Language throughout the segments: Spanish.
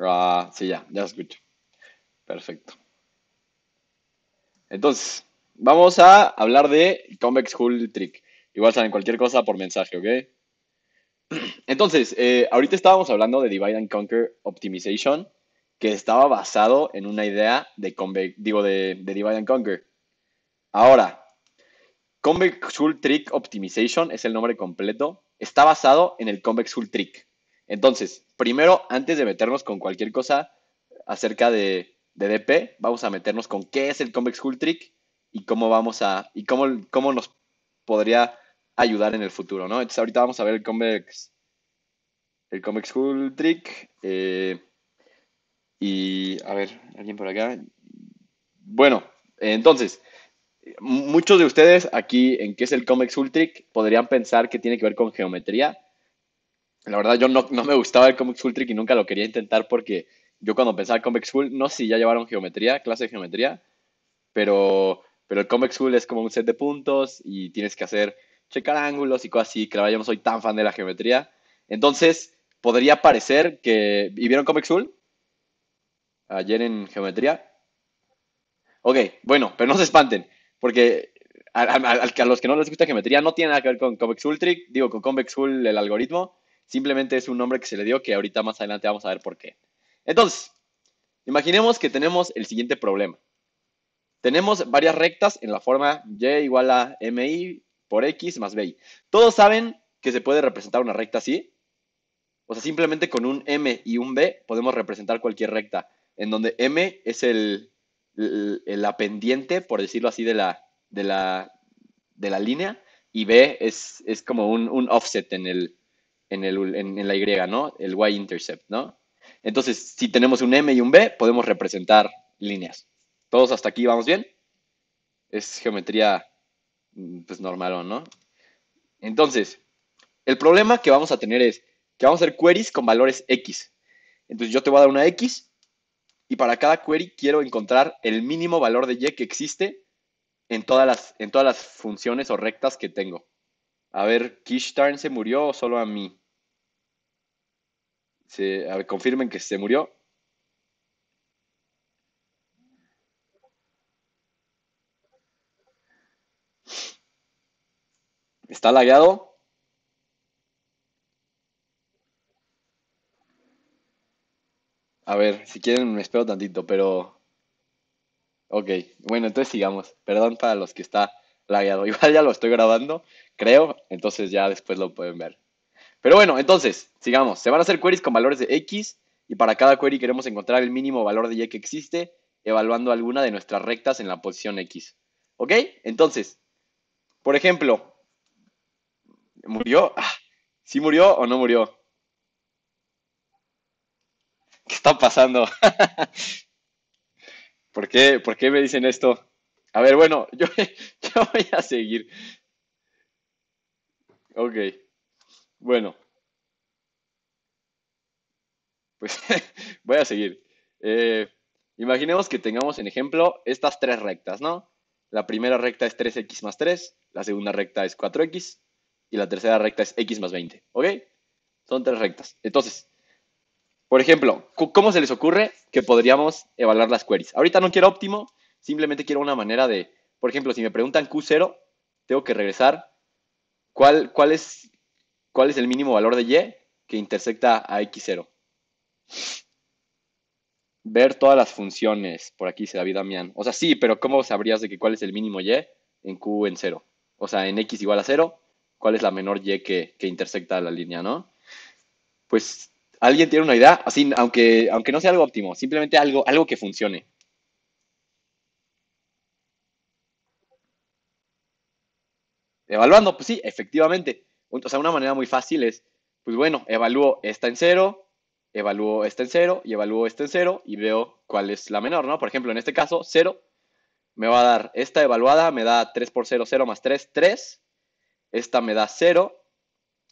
Ah, sí, ya, ya good. Perfecto. Entonces, vamos a hablar de Convex Hull Trick. Igual saben cualquier cosa por mensaje, ¿ok? Entonces, eh, ahorita estábamos hablando de Divide and Conquer Optimization, que estaba basado en una idea de, convex, digo, de Divide and Conquer. Ahora, Convex Hull Trick Optimization es el nombre completo. Está basado en el Convex Hull Trick. Entonces, primero, antes de meternos con cualquier cosa acerca de, DP, vamos a meternos con qué es el Convex Hull Trick y cómo vamos a, y cómo, cómo nos podría ayudar en el futuro, ¿no? Entonces ahorita vamos a ver el Convex, el Convex Hull Trick. Eh, y a ver, alguien por acá. Bueno, entonces, muchos de ustedes aquí en qué es el Convex Hull Trick podrían pensar que tiene que ver con geometría la verdad yo no, me gustaba el Convex Hull Trick y nunca lo quería intentar porque yo cuando pensaba en Convex Hull, no sé si ya llevaron geometría, clase de geometría, pero, pero el Convex Hull es como un set de puntos y tienes que hacer checar ángulos y cosas así, que la verdad yo no soy tan fan de la geometría. Entonces, podría parecer que... ¿Y vieron Convex Hull? Ayer en geometría. Ok, bueno, pero no se espanten, porque a, los que no les gusta geometría no tiene nada que ver con Convex Hull Trick, digo, con Convex Hull el algoritmo, Simplemente es un nombre que se le dio que ahorita más adelante vamos a ver por qué. Entonces, imaginemos que tenemos el siguiente problema. Tenemos varias rectas en la forma y igual a mi por x más bi. Todos saben que se puede representar una recta así. O sea, simplemente con un m y un b podemos representar cualquier recta, en donde m es la pendiente, por decirlo así, de la, de la, de la línea, y b es, como un offset en el, en, el, en, la Y, ¿no? El y-intercept, ¿no? Entonces, si tenemos un M y un B, podemos representar líneas. ¿Todos hasta aquí vamos bien? Es geometría, mm, pues, normal, ¿no? Entonces, el problema que vamos a tener es que vamos a hacer queries con valores X. Entonces, yo te voy a dar una X y para cada query quiero encontrar el mínimo valor de Y que existe en todas las, en todas las funciones o rectas que tengo. A ver, ¿Kishtarn se murió o solo a mí? Se, a ver, confirmen que se murió. ¿Está lagueado? A ver, si quieren me espero tantito, pero... Ok, bueno, entonces sigamos. Perdón para los que está lagueado. Igual ya lo estoy grabando, creo, entonces ya después lo pueden ver. Pero bueno, entonces, sigamos. Se van a hacer queries con valores de X y para cada query queremos encontrar el mínimo valor de Y que existe, evaluando alguna de nuestras rectas en la posición X. ¿Ok? Entonces, por ejemplo, ¿murió? Ah, ¿Sí murió o no murió? ¿Qué está pasando? ¿Por, qué, ¿Por qué me dicen esto? A ver, bueno, yo, voy a seguir. Ok, bueno, pues voy a seguir. Eh, imaginemos que tengamos en ejemplo estas tres rectas, ¿no? La primera recta es 3x más 3, la segunda recta es 4x y la tercera recta es x más 20, ¿ok? Son tres rectas. Entonces, por ejemplo, ¿cómo se les ocurre que podríamos evaluar las queries? Ahorita no quiero óptimo, Simplemente quiero una manera de, por ejemplo, si me preguntan Q0, tengo que regresar. ¿Cuál, cuál, es, cuál es el mínimo valor de Y que intersecta a X0? Ver todas las funciones, por aquí se David Damián. O sea, sí, pero ¿cómo sabrías de que cuál es el mínimo Y en Q en 0? O sea, en X igual a 0, ¿cuál es la menor Y que, que intersecta la línea, no? Pues ¿Alguien tiene una idea? Así, aunque, aunque no sea algo óptimo, simplemente algo, algo que funcione. evaluando, pues sí, efectivamente. O sea, una manera muy fácil es, pues bueno, evalúo esta en cero, evalúo esta en cero y evalúo esta en cero y veo cuál es la menor, ¿no? Por ejemplo, en este caso, cero me va a dar, esta evaluada me da 3 por 0, 0 más 3, 3, esta me da 0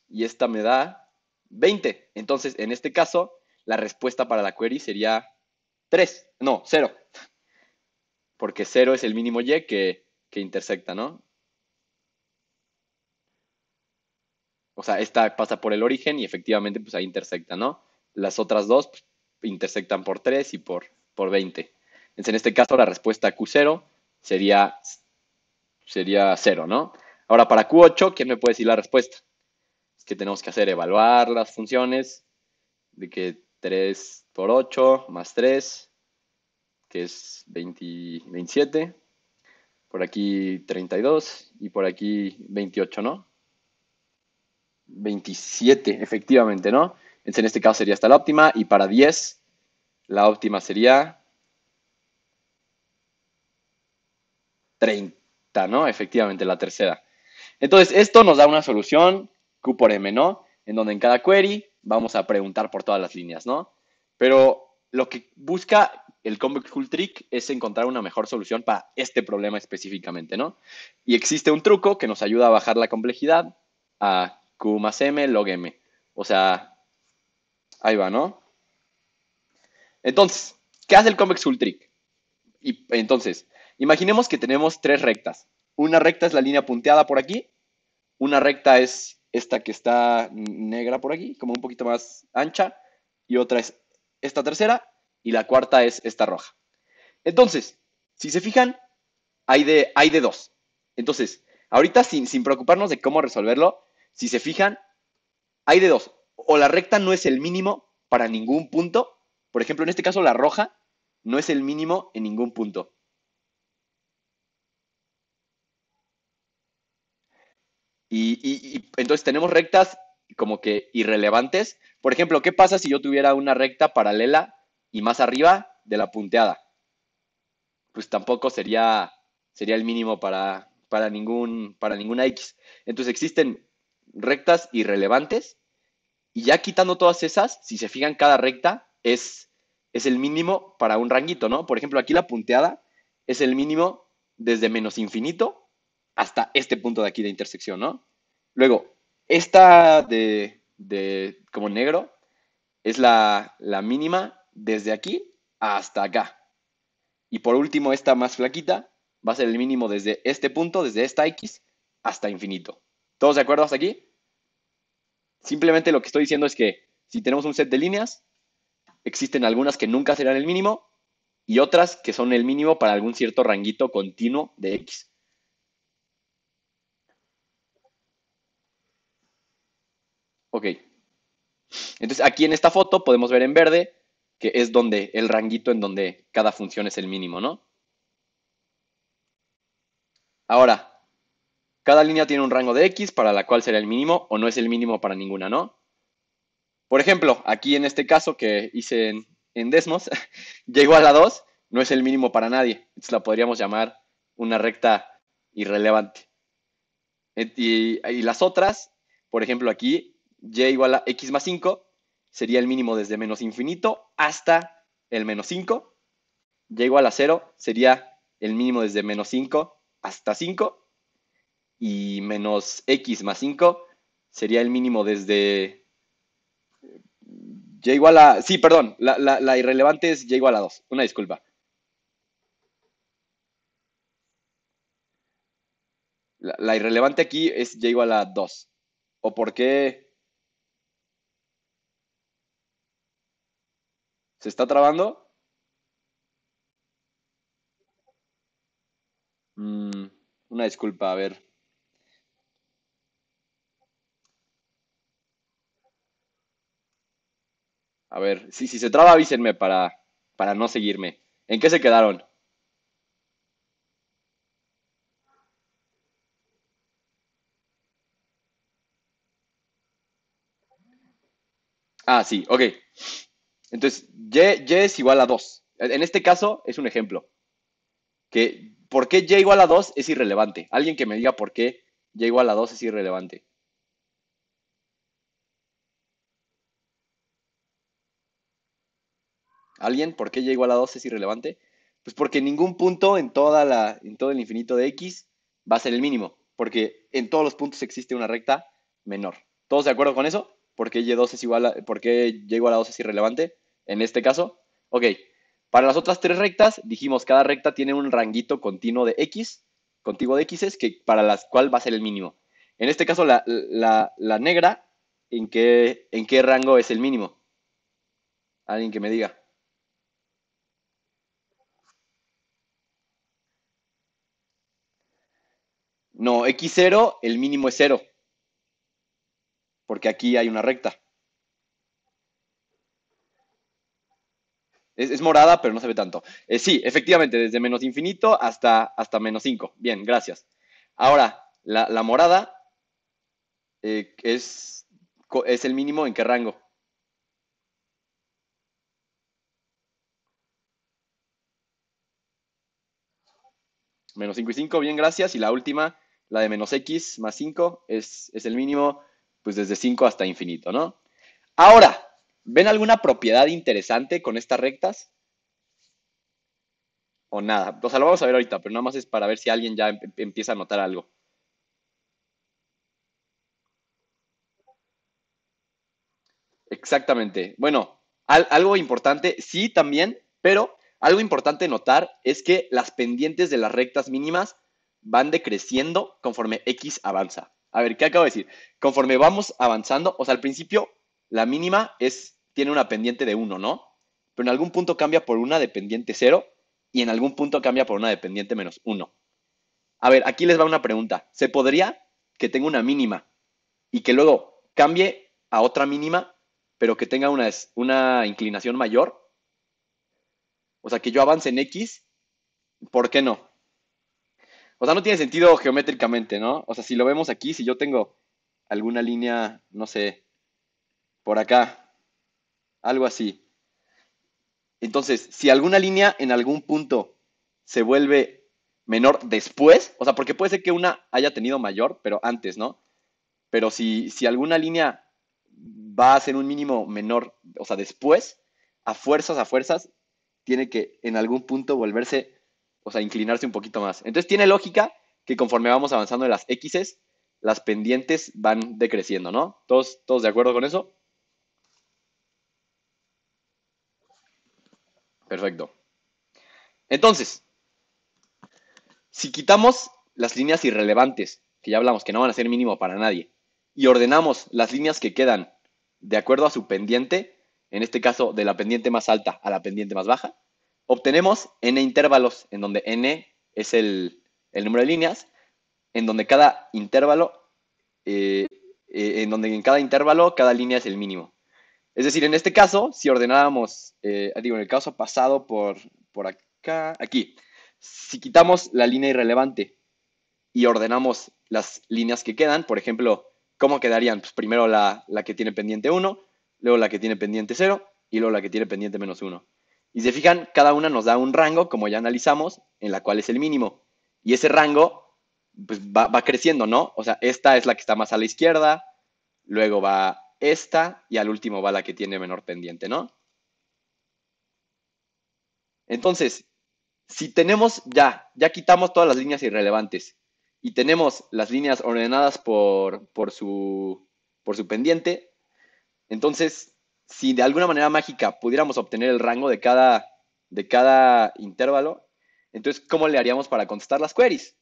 y esta me da 20. Entonces, en este caso, la respuesta para la query sería 3, no, 0, porque 0 es el mínimo y que, que intersecta, ¿no? o sea, esta pasa por el origen y efectivamente pues ahí intersecta, ¿no? Las otras dos pues, intersectan por 3 y por, por 20. Entonces, en este caso, la respuesta Q0 sería, sería 0, ¿no? Ahora, para Q8, ¿quién me puede decir la respuesta? Es que tenemos que hacer evaluar las funciones de que 3 por 8 más 3, que es 27, por aquí 32 y por aquí 28, ¿no? 27, efectivamente, ¿no? Entonces, en este caso sería hasta la óptima y para 10, la óptima sería 30, ¿no? Efectivamente, la tercera. Entonces, esto nos da una solución Q por M, ¿no? En donde en cada query vamos a preguntar por todas las líneas, ¿no? Pero lo que busca el Convex Cool Trick es encontrar una mejor solución para este problema específicamente, ¿no? Y existe un truco que nos ayuda a bajar la complejidad a Q más M log M. O sea, ahí va, ¿no? Entonces, ¿qué hace el convex hull trick? Y, entonces, imaginemos que tenemos tres rectas. Una recta es la línea punteada por aquí, una recta es esta que está negra por aquí, como un poquito más ancha, y otra es esta tercera, y la cuarta es esta roja. Entonces, si se fijan, hay de, hay de dos. Entonces, ahorita sin preocuparnos de cómo resolverlo, si se fijan, hay de dos. O la recta no es el mínimo para ningún punto. Por ejemplo, en este caso la roja no es el mínimo en ningún punto. Y, entonces tenemos rectas como que irrelevantes. Por ejemplo, ¿qué pasa si yo tuviera una recta paralela y más arriba de la punteada? Pues tampoco sería, sería el mínimo para, para, ningún, para ninguna X. Entonces existen rectas irrelevantes. Y ya quitando todas esas, si se fijan, cada recta es, es el mínimo para un ranguito, ¿no? Por ejemplo, aquí la punteada es el mínimo desde menos infinito hasta este punto de aquí de intersección, ¿no? Luego, esta de, como negro es la, la mínima desde aquí hasta acá. Y por último, esta más flaquita va a ser el mínimo desde este punto, desde esta X, hasta infinito. ¿Todos de acuerdo hasta aquí? Simplemente lo que estoy diciendo es que si tenemos un set de líneas, existen algunas que nunca serán el mínimo y otras que son el mínimo para algún cierto ranguito continuo de X. Ok. Entonces aquí en esta foto podemos ver en verde que es donde el ranguito en donde cada función es el mínimo, ¿no? Ahora, cada línea tiene un rango de X para la cual será el mínimo o no es el mínimo para ninguna, ¿no? Por ejemplo, aquí en este caso que hice en, Desmos, y igual a 2 no es el mínimo para nadie. Entonces la podríamos llamar una recta irrelevante. Y, y las otras, por ejemplo aquí, y igual a x más 5 sería el mínimo desde menos infinito hasta el menos 5. Y igual a 0 sería el mínimo desde menos 5 hasta 5 y menos x más 5 sería el mínimo desde y igual a... Sí, perdón, la, irrelevante es y igual a 2. Una disculpa. La, irrelevante aquí es y igual a 2. ¿O por qué? ¿Se está trabando? Mm, una disculpa, a ver. A ver, si, se traba avísenme para, para no seguirme. ¿En qué se quedaron? Ah, sí, ok. Entonces, y, es igual a 2. En este caso es un ejemplo. Que por qué y igual a 2 es irrelevante. Alguien que me diga por qué y igual a 2 es irrelevante. alguien, ¿por qué y igual a 2 es irrelevante? Pues porque ningún punto en, toda la, en todo el infinito de x va a ser el mínimo, porque en todos los puntos existe una recta menor. ¿Todos de acuerdo con eso? ¿Por qué y es igual a, qué a 2 es irrelevante? En este caso, ok. Para las otras tres rectas, dijimos cada recta tiene un ranguito continuo de x, contigo de x es que para las cual va a ser el mínimo. En este caso, la, negra, ¿en qué rango es el mínimo? Alguien que me diga. No, X0, el mínimo es 0. Porque aquí hay una recta. Es, morada, pero no se ve tanto. Eh, sí, efectivamente, desde menos infinito hasta, hasta menos 5. Bien, gracias. Ahora, la, morada eh, es, es el mínimo en qué rango. Menos 5 y 5, bien, gracias. Y la última, la de menos x más 5 es, el mínimo, pues desde 5 hasta infinito, ¿no? Ahora, ¿ven alguna propiedad interesante con estas rectas? O nada. O sea, lo vamos a ver ahorita, pero nada más es para ver si alguien ya em, em, empieza a notar algo. Exactamente. Bueno, algo importante, sí también, pero algo importante notar es que las pendientes de las rectas mínimas van decreciendo conforme X avanza. A ver, ¿qué acabo de decir? Conforme vamos avanzando, o sea, al principio la mínima es, tiene una pendiente de 1, ¿no? Pero en algún punto cambia por una de pendiente 0 y en algún punto cambia por una de pendiente menos 1. A ver, aquí les va una pregunta. ¿Se podría que tenga una mínima y que luego cambie a otra mínima, pero que tenga una, una inclinación mayor? O sea, que yo avance en X, ¿por qué no? O sea, no tiene sentido geométricamente, ¿no? O sea, si lo vemos aquí, si yo tengo alguna línea, no sé, por acá, algo así. Entonces, si alguna línea en algún punto se vuelve menor después, o sea, porque puede ser que una haya tenido mayor, pero antes, ¿no? Pero si, si alguna línea va a ser un mínimo menor, o sea, después, a fuerzas, a fuerzas, tiene que en algún punto volverse o sea, inclinarse un poquito más. Entonces tiene lógica que conforme vamos avanzando en las X, las pendientes van decreciendo, ¿no? ¿Todos, todos de acuerdo con eso? Perfecto. Entonces, si quitamos las líneas irrelevantes, que ya hablamos que no van a ser mínimo para nadie, y ordenamos las líneas que quedan de acuerdo a su pendiente, en este caso de la pendiente más alta a la pendiente más baja, obtenemos n intervalos, en donde n es el, número de líneas, en donde cada intervalo, eh, eh, en donde en cada intervalo cada línea es el mínimo. Es decir, en este caso, si ordenábamos, eh, digo, en el caso pasado por, por acá, aquí, si quitamos la línea irrelevante y ordenamos las líneas que quedan, por ejemplo, ¿cómo quedarían? Pues primero la, la que tiene pendiente 1, luego la que tiene pendiente 0 y luego la que tiene pendiente menos 1. Y se fijan, cada una nos da un rango, como ya analizamos, en la cual es el mínimo. Y ese rango pues, va, creciendo, ¿no? O sea, esta es la que está más a la izquierda, luego va esta y al último va la que tiene menor pendiente, ¿no? Entonces, si tenemos ya, ya quitamos todas las líneas irrelevantes y tenemos las líneas ordenadas por, por, su, por su pendiente, entonces si de alguna manera mágica pudiéramos obtener el rango de cada, de cada intervalo, entonces, ¿cómo le haríamos para contestar las queries?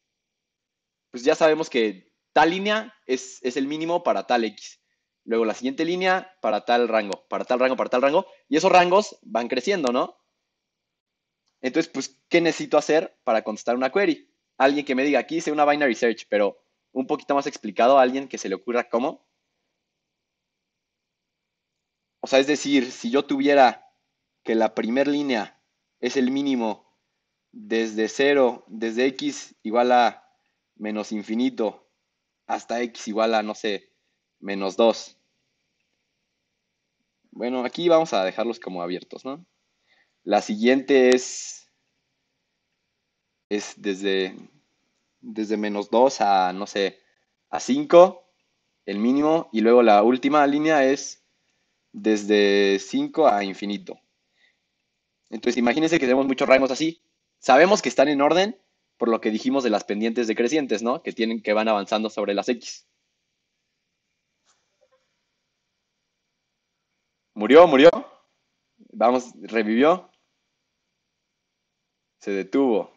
Pues ya sabemos que tal línea es, es el mínimo para tal X. Luego la siguiente línea para tal rango, para tal rango, para tal rango. Y esos rangos van creciendo, ¿no? Entonces, pues, ¿qué necesito hacer para contestar una query? Alguien que me diga, aquí hice una binary search, pero un poquito más explicado, alguien que se le ocurra cómo. O sea, es decir, si yo tuviera que la primer línea es el mínimo desde 0, desde x igual a menos infinito hasta x igual a, no sé, menos 2. Bueno, aquí vamos a dejarlos como abiertos, ¿no? La siguiente es, es desde, desde menos 2 a, no sé, a 5, el mínimo, y luego la última línea es desde 5 a infinito. Entonces, imagínense que tenemos muchos ramos así. Sabemos que están en orden por lo que dijimos de las pendientes decrecientes, ¿no? Que tienen que van avanzando sobre las X. Murió, murió. Vamos, revivió. Se detuvo.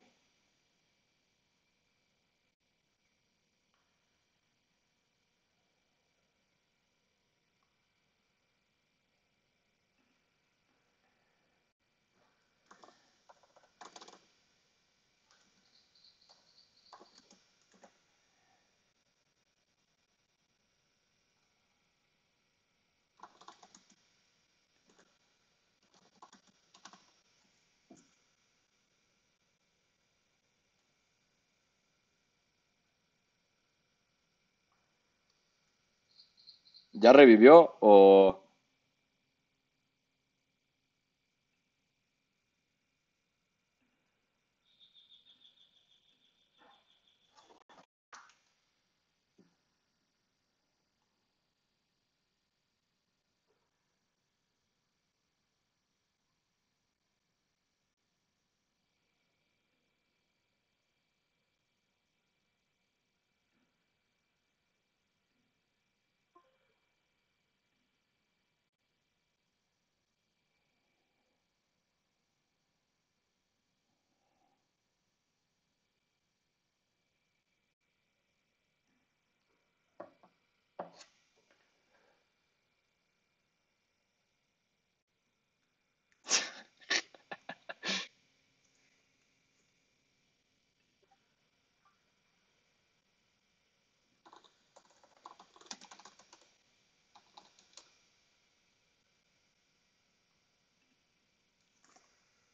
¿Ya revivió o.?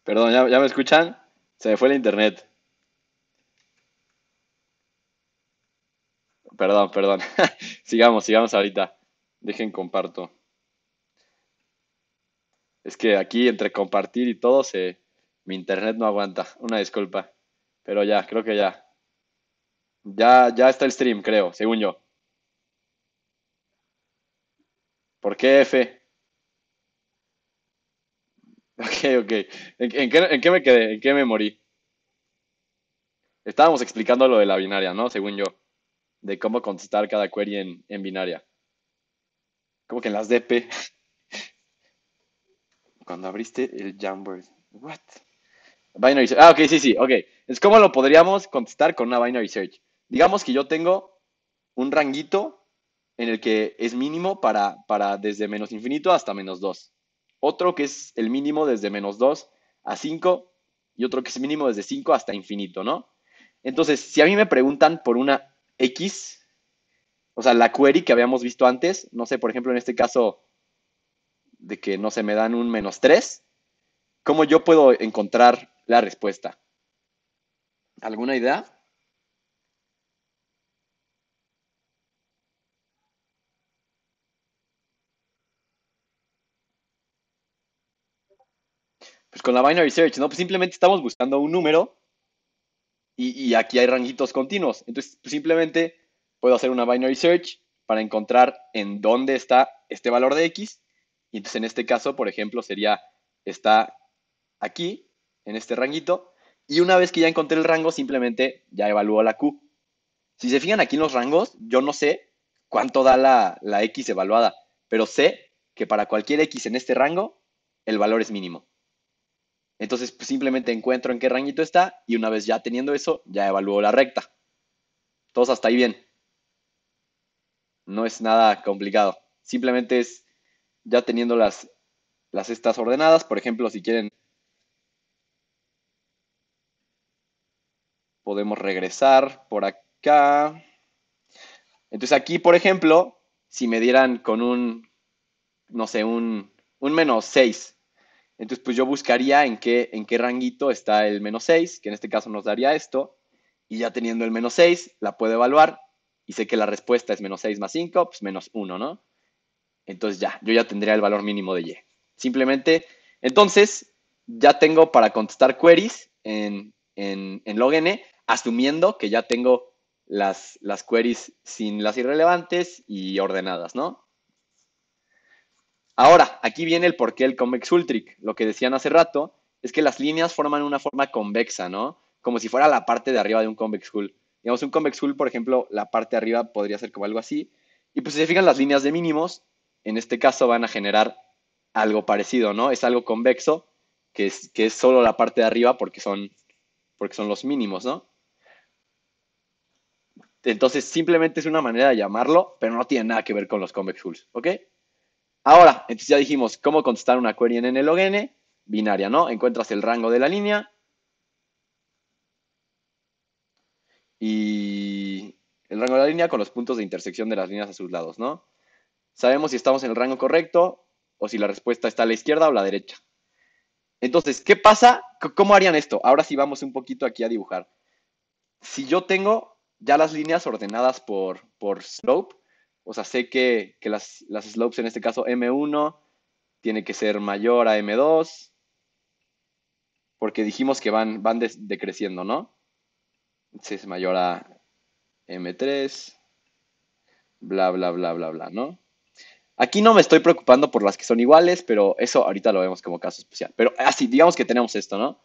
Perdón, ¿ya, me escuchan? Se me fue el internet. Perdón, perdón. sigamos, sigamos ahorita. Dejen comparto. Es que aquí entre compartir y todo se mi internet no aguanta. Una disculpa. Pero ya, creo que ya. Ya ya está el stream, creo, según yo. ¿Por qué F? Ok, ok. ¿En, qué, me quedé? ¿En qué me morí? Estábamos explicando lo de la binaria, ¿no? Según yo, de cómo contestar cada query en, binaria. Como que en las DP. Cuando abriste el Jamboard. What? Binary search. Ah, ok, sí, sí, ok. Es como lo podríamos contestar con una binary search. Digamos que yo tengo un ranguito en el que es mínimo para, para desde menos infinito hasta menos dos otro que es el mínimo desde menos 2 a 5 y otro que es mínimo desde 5 hasta infinito, ¿no? Entonces, si a mí me preguntan por una X, o sea, la query que habíamos visto antes, no sé, por ejemplo, en este caso de que no se me dan un menos 3, ¿cómo yo puedo encontrar la respuesta? ¿Alguna idea? con la binary search, ¿no? Pues simplemente estamos buscando un número y, aquí hay ranguitos continuos. Entonces, simplemente puedo hacer una binary search para encontrar en dónde está este valor de X. Y entonces en este caso, por ejemplo, sería, está aquí, en este ranguito. Y una vez que ya encontré el rango, simplemente ya evalúo la Q. Si se fijan aquí en los rangos, yo no sé cuánto da la, la X evaluada, pero sé que para cualquier X en este rango, el valor es mínimo. Entonces pues, simplemente encuentro en qué ranguito está y una vez ya teniendo eso, ya evalúo la recta. Todos hasta ahí bien. No es nada complicado. Simplemente es ya teniendo las, las estas ordenadas. Por ejemplo, si quieren, podemos regresar por acá. Entonces aquí, por ejemplo, si me dieran con un, no sé, un, un menos 6 entonces, pues yo buscaría en qué, en qué ranguito está el menos 6, que en este caso nos daría esto, y ya teniendo el menos 6, la puedo evaluar, y sé que la respuesta es menos 6 más 5, pues menos 1, ¿no? Entonces ya, yo ya tendría el valor mínimo de Y. Simplemente, entonces, ya tengo para contestar queries en, log en asumiendo que ya tengo las, las queries sin las irrelevantes y ordenadas, ¿no? Ahora, aquí viene el porqué el convex trick. Lo que decían hace rato es que las líneas forman una forma convexa, ¿no? Como si fuera la parte de arriba de un convex hull. Digamos, un convex hull, por ejemplo, la parte de arriba podría ser como algo así. Y pues si se fijan las líneas de mínimos, en este caso van a generar algo parecido, ¿no? Es algo convexo, que es, es solo la parte de arriba porque son, porque son los mínimos, ¿no? Entonces, simplemente es una manera de llamarlo, pero no tiene nada que ver con los convex hulls, ¿ok? Ahora, entonces ya dijimos cómo contestar una query en n log n, binaria, ¿no? Encuentras el rango de la línea y el rango de la línea con los puntos de intersección de las líneas a sus lados, ¿no? Sabemos si estamos en el rango correcto o si la respuesta está a la izquierda o a la derecha. Entonces, ¿qué pasa? ¿Cómo harían esto? Ahora sí vamos un poquito aquí a dibujar. Si yo tengo ya las líneas ordenadas por, por slope, o sea, sé que, las, slopes, en este caso M1, tiene que ser mayor a M2, porque dijimos que van, van decreciendo, ¿no? Si es mayor a M3, bla, bla, bla, bla, bla, ¿no? Aquí no me estoy preocupando por las que son iguales, pero eso ahorita lo vemos como caso especial. Pero así, ah, digamos que tenemos esto, ¿no?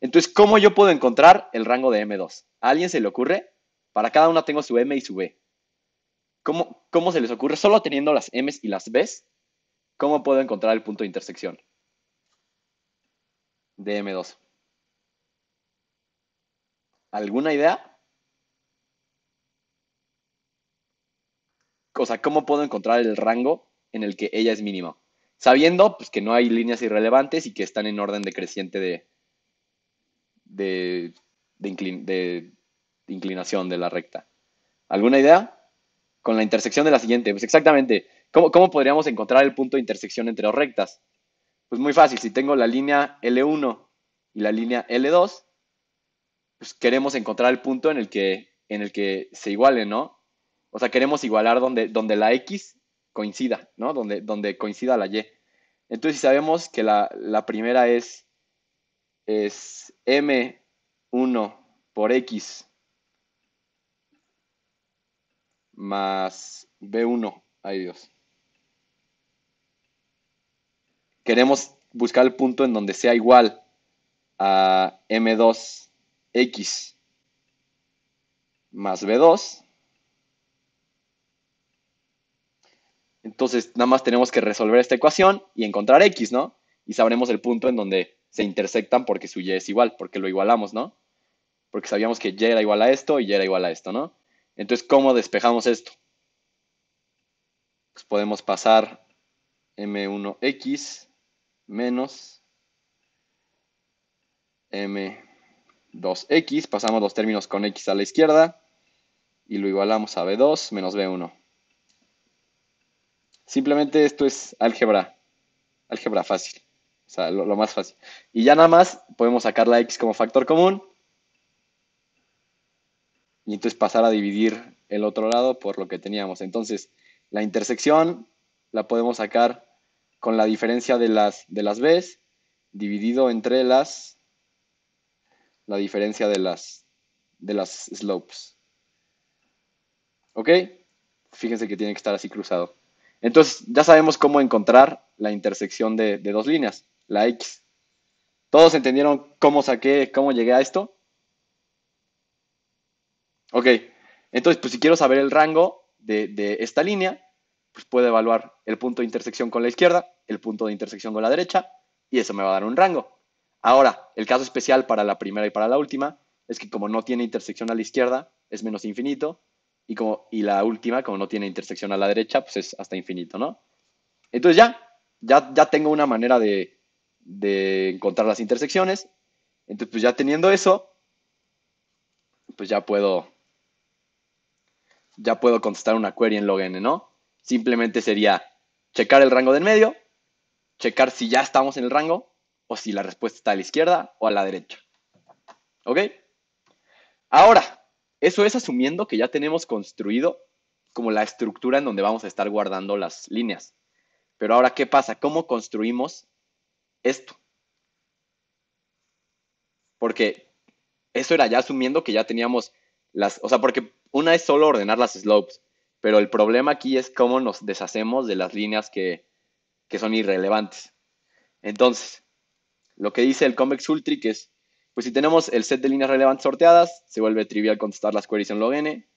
Entonces, ¿cómo yo puedo encontrar el rango de M2? ¿A alguien se le ocurre? Para cada una tengo su M y su B. ¿Cómo, se les ocurre, solo teniendo las M's y las B's, cómo puedo encontrar el punto de intersección de M2? ¿Alguna idea? O sea, ¿cómo puedo encontrar el rango en el que ella es mínima? Sabiendo pues, que no hay líneas irrelevantes y que están en orden decreciente de, de, de inclinación de la recta. ¿Alguna idea? con la intersección de la siguiente. Pues exactamente, ¿cómo, podríamos encontrar el punto de intersección entre dos rectas? Pues muy fácil, si tengo la línea L1 y la línea L2, pues queremos encontrar el punto en el que, en el que se igualen, ¿no? O sea, queremos igualar donde, donde la X coincida, ¿no? Donde, donde coincida la Y. Entonces, si sabemos que la, la primera es, es M1 por X más B1. Ay Dios. Queremos buscar el punto en donde sea igual a M2X más B2. Entonces, nada más tenemos que resolver esta ecuación y encontrar X, ¿no? Y sabremos el punto en donde se intersectan porque su Y es igual, porque lo igualamos, ¿no? Porque sabíamos que Y era igual a esto y Y era igual a esto, ¿no? Entonces, ¿cómo despejamos esto? Pues podemos pasar M1X menos M2X, pasamos los términos con X a la izquierda y lo igualamos a B2 menos B1. Simplemente esto es álgebra, álgebra fácil, o sea, lo, lo más fácil. Y ya nada más podemos sacar la X como factor común y entonces pasar a dividir el otro lado por lo que teníamos. Entonces, la intersección la podemos sacar con la diferencia de las, de las Bs dividido entre las, la diferencia de las, de las slopes. ¿Ok? Fíjense que tiene que estar así cruzado. Entonces, ya sabemos cómo encontrar la intersección de, de dos líneas, la X. ¿Todos entendieron cómo saqué, cómo llegué a esto? Ok, entonces, pues si quiero saber el rango de, esta línea, pues puedo evaluar el punto de intersección con la izquierda, el punto de intersección con la derecha, y eso me va a dar un rango. Ahora, el caso especial para la primera y para la última es que como no tiene intersección a la izquierda, es menos infinito, y, como, y la última, como no tiene intersección a la derecha, pues es hasta infinito, ¿no? Entonces ya, ya, ya tengo una manera de, de encontrar las intersecciones. Entonces, pues ya teniendo eso, pues ya puedo ya puedo contestar una query en n, ¿no? Simplemente sería checar el rango del medio, checar si ya estamos en el rango o si la respuesta está a la izquierda o a la derecha. ¿Ok? Ahora, eso es asumiendo que ya tenemos construido como la estructura en donde vamos a estar guardando las líneas. Pero ahora, ¿qué pasa? ¿Cómo construimos esto? Porque eso era ya asumiendo que ya teníamos las, o sea, porque una es solo ordenar las slopes, pero el problema aquí es cómo nos deshacemos de las líneas que, son irrelevantes. Entonces, lo que dice el convex hull trick es, pues si tenemos el set de líneas relevantes sorteadas, se vuelve trivial contestar las queries en log n.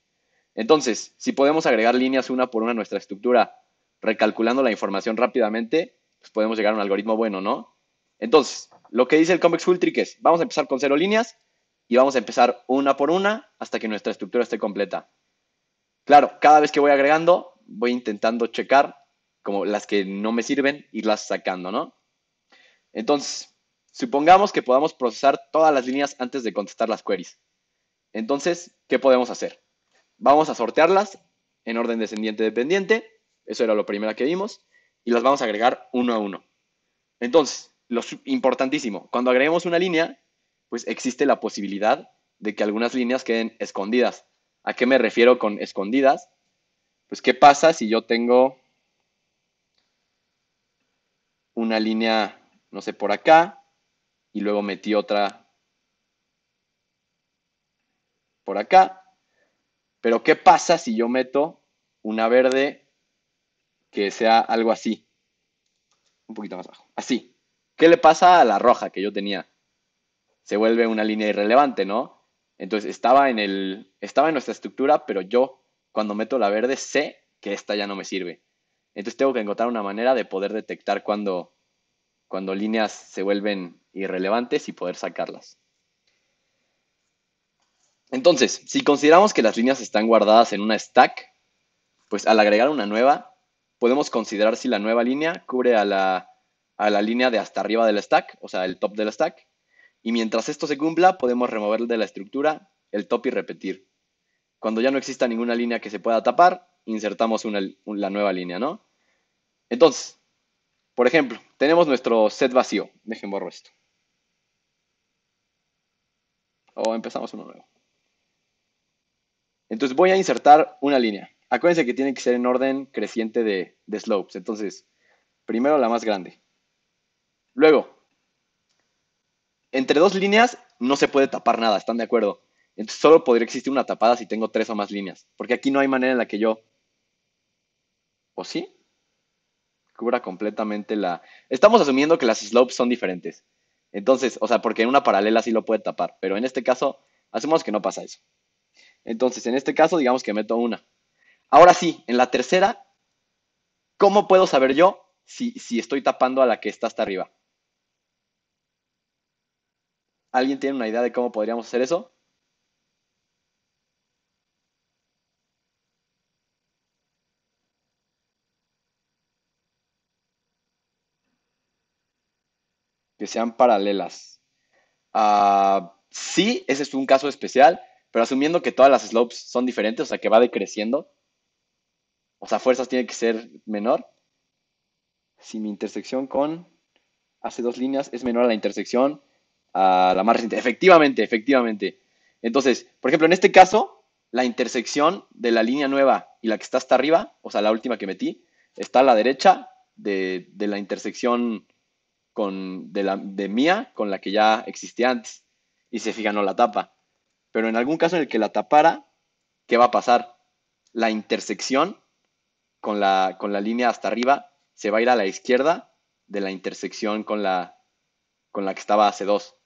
Entonces, si podemos agregar líneas una por una a nuestra estructura, recalculando la información rápidamente, pues podemos llegar a un algoritmo bueno, ¿no? Entonces, lo que dice el convex hull trick es, vamos a empezar con cero líneas y vamos a empezar una por una hasta que nuestra estructura esté completa. Claro, cada vez que voy agregando, voy intentando checar como las que no me sirven, irlas sacando, ¿no? Entonces, supongamos que podamos procesar todas las líneas antes de contestar las queries. Entonces, ¿qué podemos hacer? Vamos a sortearlas en orden descendiente dependiente, eso era lo primero que vimos, y las vamos a agregar uno a uno. Entonces, lo importantísimo, cuando agreguemos una línea, pues existe la posibilidad de que algunas líneas queden escondidas. ¿A qué me refiero con escondidas? Pues qué pasa si yo tengo una línea, no sé, por acá, y luego metí otra por acá. Pero ¿qué pasa si yo meto una verde que sea algo así? Un poquito más abajo. Así. ¿Qué le pasa a la roja que yo tenía? se vuelve una línea irrelevante, ¿no? Entonces estaba en, el, estaba en nuestra estructura, pero yo cuando meto la verde sé que esta ya no me sirve. Entonces tengo que encontrar una manera de poder detectar cuando, cuando líneas se vuelven irrelevantes y poder sacarlas. Entonces, si consideramos que las líneas están guardadas en una stack, pues al agregar una nueva, podemos considerar si la nueva línea cubre a la, a la línea de hasta arriba del stack, o sea, el top del stack, y mientras esto se cumpla, podemos remover de la estructura el top y repetir. Cuando ya no exista ninguna línea que se pueda tapar, insertamos una, la nueva línea, ¿no? Entonces, por ejemplo, tenemos nuestro set vacío. Dejen borro esto. O empezamos uno nuevo. Entonces voy a insertar una línea. Acuérdense que tiene que ser en orden creciente de slopes. Entonces, primero la más grande. Luego, entre dos líneas no se puede tapar nada, ¿están de acuerdo? Entonces solo podría existir una tapada si tengo tres o más líneas, porque aquí no hay manera en la que yo... ¿O sí? Cubra completamente la... Estamos asumiendo que las slopes son diferentes. Entonces, o sea, porque en una paralela sí lo puede tapar, pero en este caso, hacemos que no pasa eso. Entonces, en este caso, digamos que meto una. Ahora sí, en la tercera, ¿cómo puedo saber yo si, si estoy tapando a la que está hasta arriba? ¿Alguien tiene una idea de cómo podríamos hacer eso? Que sean paralelas. Ah, sí, ese es un caso especial, pero asumiendo que todas las slopes son diferentes, o sea, que va decreciendo, o sea, fuerzas tiene que ser menor. Si mi intersección con hace dos líneas es menor a la intersección a la más Efectivamente, efectivamente. Entonces, por ejemplo, en este caso, la intersección de la línea nueva y la que está hasta arriba, o sea, la última que metí, está a la derecha de, la intersección con, de, la, de mía con la que ya existía antes. Y se fijan, la tapa. Pero en algún caso en el que la tapara, ¿qué va a pasar? La intersección con la, con la línea hasta arriba se va a ir a la izquierda de la intersección con la, con la que estaba hace dos.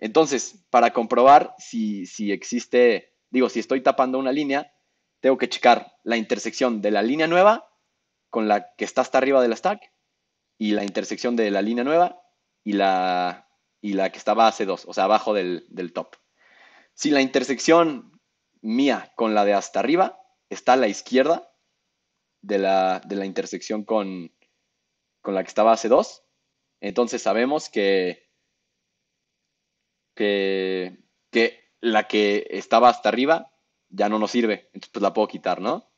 Entonces, para comprobar si, existe, digo, si estoy tapando una línea, tengo que checar la intersección de la línea nueva con la que está hasta arriba de la stack y la intersección de la línea nueva y la, y la que estaba hace dos, o sea, abajo del, top. Si la intersección mía con la de hasta arriba está a la izquierda de la, intersección con, con la que estaba hace dos, entonces sabemos que que, la que estaba hasta arriba ya no nos sirve, entonces pues, la puedo quitar, ¿no?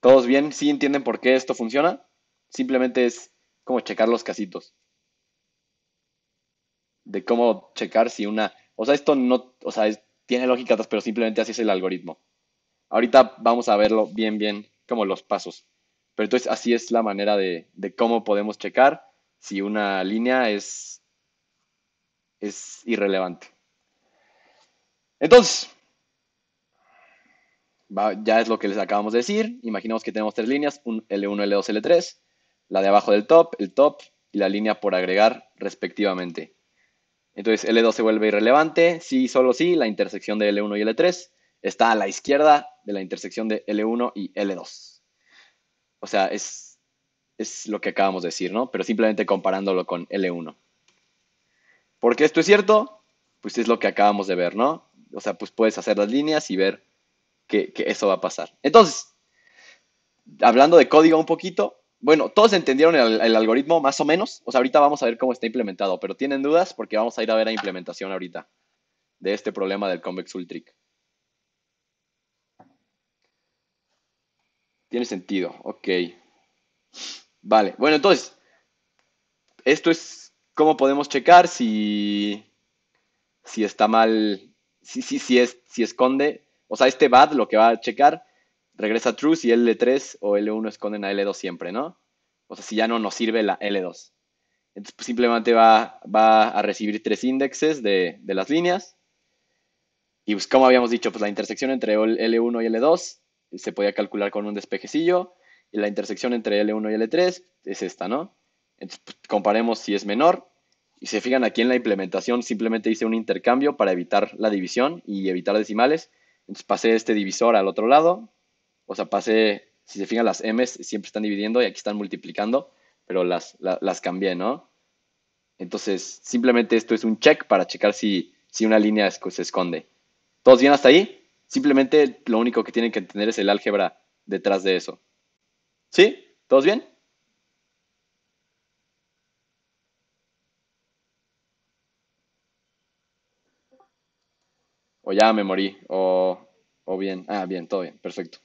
¿Todos bien? ¿Sí entienden por qué esto funciona? Simplemente es como checar los casitos. De cómo checar si una... O sea, esto no... O sea, tiene lógica, pero simplemente así es el algoritmo. Ahorita vamos a verlo bien, bien, como los pasos. Pero entonces así es la manera de cómo podemos checar si una línea es es irrelevante. Entonces, ya es lo que les acabamos de decir. Imaginemos que tenemos tres líneas, L1, L2, L3, la de abajo del top, el top y la línea por agregar respectivamente. Entonces L2 se vuelve irrelevante si solo si la intersección de L1 y L3 está a la izquierda de la intersección de L1 y L2. O sea, es, es lo que acabamos de decir, ¿no? Pero simplemente comparándolo con L1. Porque esto es cierto? Pues es lo que acabamos de ver, ¿no? O sea, pues puedes hacer las líneas y ver que, eso va a pasar. Entonces, hablando de código un poquito, bueno, todos entendieron el, el, algoritmo más o menos. O sea, ahorita vamos a ver cómo está implementado, pero tienen dudas porque vamos a ir a ver la implementación ahorita de este problema del convex ultric. Tiene sentido, ok. Vale, bueno, entonces, esto es ¿Cómo podemos checar si, si está mal, si, si, si, es, si esconde? O sea, este bad lo que va a checar, regresa true si L3 o L1 esconden a L2 siempre, ¿no? O sea, si ya no nos sirve la L2. Entonces, pues, simplemente va, va, a recibir tres índices de, las líneas. Y pues como habíamos dicho, pues la intersección entre L1 y L2 se podía calcular con un despejecillo. Y la intersección entre L1 y L3 es esta, ¿no? Entonces, pues, comparemos si es menor. Y se fijan aquí en la implementación, simplemente hice un intercambio para evitar la división y evitar decimales. Entonces pasé este divisor al otro lado, o sea, pasé, si se fijan las m's siempre están dividiendo y aquí están multiplicando, pero las, las, cambié, ¿no? Entonces, simplemente esto es un check para checar si, una línea se esconde. ¿Todos bien hasta ahí? Simplemente lo único que tienen que tener es el álgebra detrás de eso. ¿Sí? ¿Todos bien? o ya me morí, o, bien, ah, bien, todo bien, perfecto.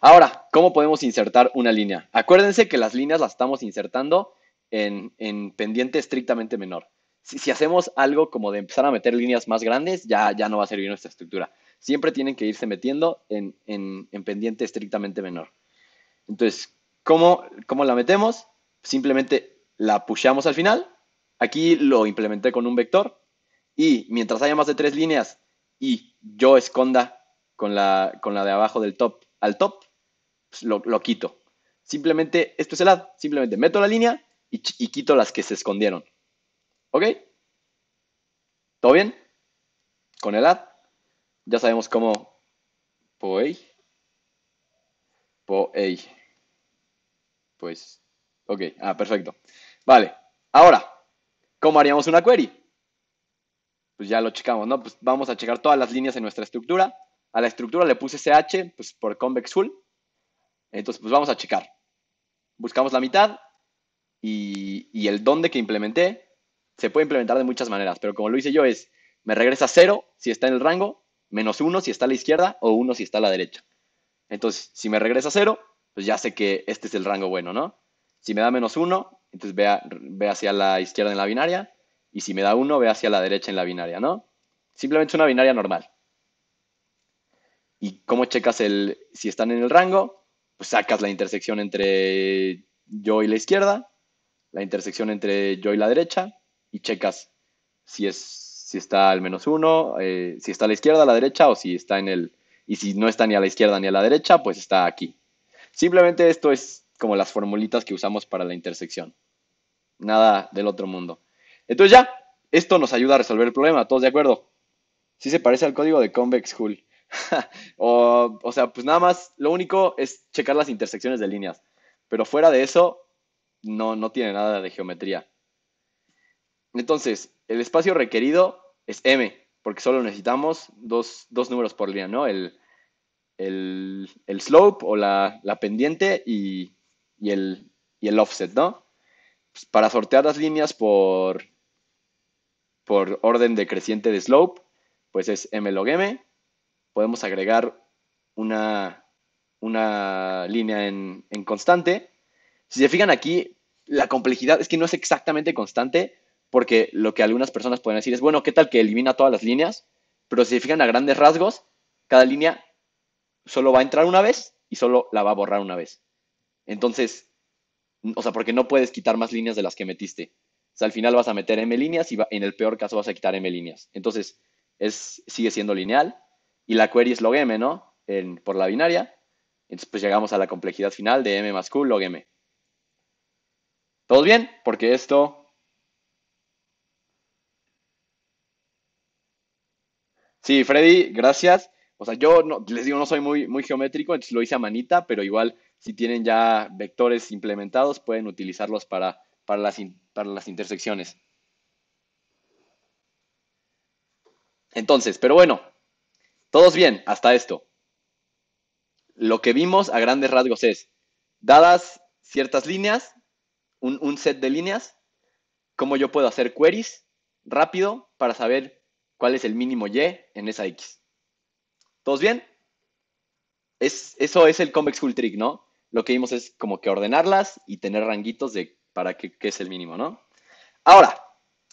Ahora, ¿cómo podemos insertar una línea? Acuérdense que las líneas las estamos insertando en, pendiente estrictamente menor. Si, si, hacemos algo como de empezar a meter líneas más grandes, ya, ya no va a servir nuestra estructura. Siempre tienen que irse metiendo en, pendiente estrictamente menor. Entonces, ¿cómo, ¿cómo, la metemos? Simplemente la pushamos al final. Aquí lo implementé con un vector. Y mientras haya más de tres líneas y yo esconda con la, con la de abajo del top al top, pues lo, quito. Simplemente, esto es el ad. Simplemente meto la línea y, y quito las que se escondieron. ¿Ok? ¿Todo bien? Con el ad. Ya sabemos cómo. Poey. Poey. Pues. Ok. Ah, perfecto. Vale. Ahora, ¿cómo haríamos una query? pues ya lo checamos, ¿no? Pues vamos a checar todas las líneas en nuestra estructura. A la estructura le puse CH, pues por convex hull. Entonces, pues vamos a checar. Buscamos la mitad y, y el donde que implementé se puede implementar de muchas maneras, pero como lo hice yo es, me regresa 0 si está en el rango, menos 1 si está a la izquierda o 1 si está a la derecha. Entonces, si me regresa 0, pues ya sé que este es el rango bueno, ¿no? Si me da menos 1, entonces ve hacia la izquierda en la binaria. Y si me da 1, ve hacia la derecha en la binaria, ¿no? Simplemente una binaria normal. ¿Y cómo checas el, si están en el rango? Pues sacas la intersección entre yo y la izquierda, la intersección entre yo y la derecha, y checas si, es, si está al menos 1, eh, si está a la izquierda, a la derecha, o si está en el... Y si no está ni a la izquierda ni a la derecha, pues está aquí. Simplemente esto es como las formulitas que usamos para la intersección. Nada del otro mundo. Entonces ya, esto nos ayuda a resolver el problema, ¿todos de acuerdo? Sí se parece al código de Convex Hull. o, sea, pues nada más, lo único es checar las intersecciones de líneas. Pero fuera de eso, no, no tiene nada de geometría. Entonces, el espacio requerido es M, porque solo necesitamos dos, números por línea, ¿no? El, el, slope o la, pendiente y, el, el, offset, ¿no? Pues para sortear las líneas por, por orden decreciente de slope, pues es m log m. Podemos agregar una, una línea en, en constante. Si se fijan aquí, la complejidad es que no es exactamente constante, porque lo que algunas personas pueden decir es, bueno, ¿qué tal que elimina todas las líneas? Pero si se fijan a grandes rasgos, cada línea solo va a entrar una vez y solo la va a borrar una vez. Entonces, o sea, porque no puedes quitar más líneas de las que metiste al final vas a meter M líneas y en el peor caso vas a quitar M líneas. Entonces, es, sigue siendo lineal y la query es log M, ¿no? por la binaria. Entonces, pues llegamos a la complejidad final de M más Q log M. ¿Todo bien? Porque esto... Sí, Freddy, gracias. O sea, yo les digo, no soy muy, muy geométrico, entonces lo hice a manita, pero igual si tienen ya vectores implementados, pueden utilizarlos para para las, para las intersecciones. Entonces, pero bueno, todos bien hasta esto. Lo que vimos a grandes rasgos es, dadas ciertas líneas, un, set de líneas, cómo yo puedo hacer queries rápido para saber cuál es el mínimo y en esa x. ¿Todos bien? Es, eso es el convex hull trick, ¿no? Lo que vimos es como que ordenarlas y tener ranguitos de para que, es el mínimo, ¿no? Ahora,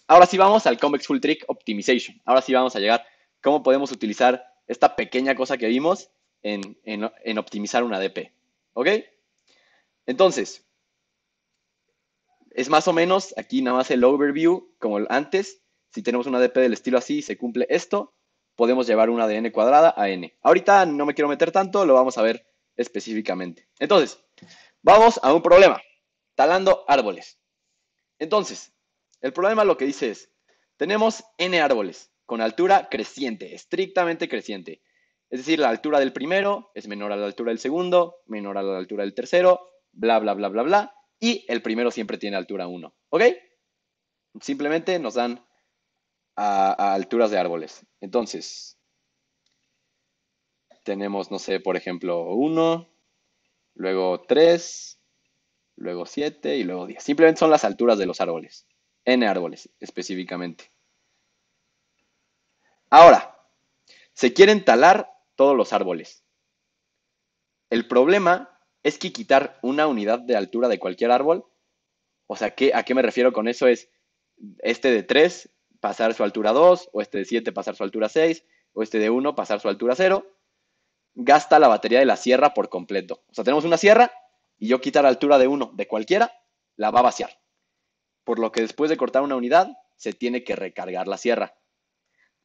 ahora sí vamos al Convex Full Trick Optimization. Ahora sí vamos a llegar cómo podemos utilizar esta pequeña cosa que vimos en, en optimizar una DP. ¿Ok? Entonces, es más o menos aquí nada más el overview como antes. Si tenemos una DP del estilo así y se cumple esto, podemos llevar una de n cuadrada a n. Ahorita no me quiero meter tanto, lo vamos a ver específicamente. Entonces, vamos a un problema talando árboles. Entonces, el problema lo que dice es, tenemos n árboles con altura creciente, estrictamente creciente. Es decir, la altura del primero es menor a la altura del segundo, menor a la altura del tercero, bla, bla, bla, bla, bla. Y el primero siempre tiene altura 1. ¿Ok? Simplemente nos dan a, alturas de árboles. Entonces, tenemos, no sé, por ejemplo, 1, luego 3, luego 7 y luego 10. Simplemente son las alturas de los árboles, n árboles específicamente. Ahora, se quieren talar todos los árboles. El problema es que quitar una unidad de altura de cualquier árbol, o sea, ¿a qué me refiero con eso? Es este de 3 pasar su altura 2, o este de 7 pasar su altura 6, o este de 1 pasar su altura 0, gasta la batería de la sierra por completo. O sea, tenemos una sierra y yo quitar altura de uno de cualquiera, la va a vaciar. Por lo que después de cortar una unidad, se tiene que recargar la sierra.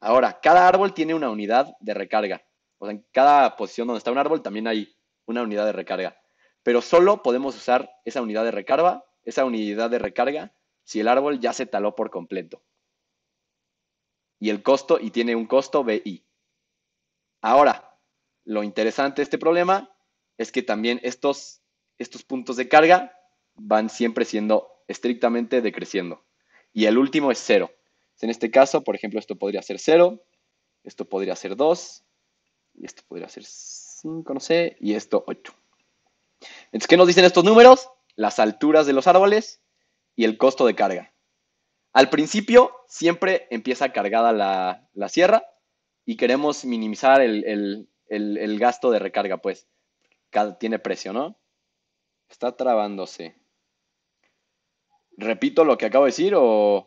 Ahora, cada árbol tiene una unidad de recarga. O sea, en cada posición donde está un árbol también hay una unidad de recarga. Pero solo podemos usar esa unidad de recarga, esa unidad de recarga, si el árbol ya se taló por completo. Y el costo, y tiene un costo BI. Ahora, lo interesante de este problema es que también estos estos puntos de carga van siempre siendo estrictamente decreciendo. Y el último es cero. En este caso, por ejemplo, esto podría ser cero, esto podría ser 2, y esto podría ser cinco no sé, y esto 8. Entonces, ¿qué nos dicen estos números? Las alturas de los árboles y el costo de carga. Al principio siempre empieza cargada la, sierra y queremos minimizar el, el, gasto de recarga, pues cada, tiene precio, ¿no? Está trabándose. ¿Repito lo que acabo de decir o...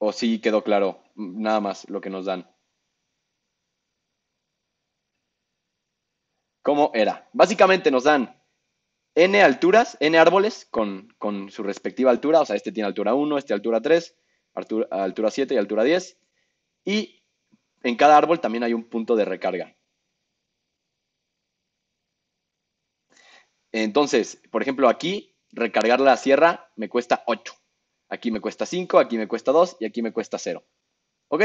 ¿O sí quedó claro? Nada más lo que nos dan. ¿Cómo era? Básicamente nos dan n alturas, n árboles con, su respectiva altura. O sea, este tiene altura 1, este altura 3, altura, altura 7 y altura 10. Y en cada árbol también hay un punto de recarga. Entonces, por ejemplo, aquí recargar la sierra me cuesta 8. Aquí me cuesta 5, aquí me cuesta 2 y aquí me cuesta 0. ¿Ok?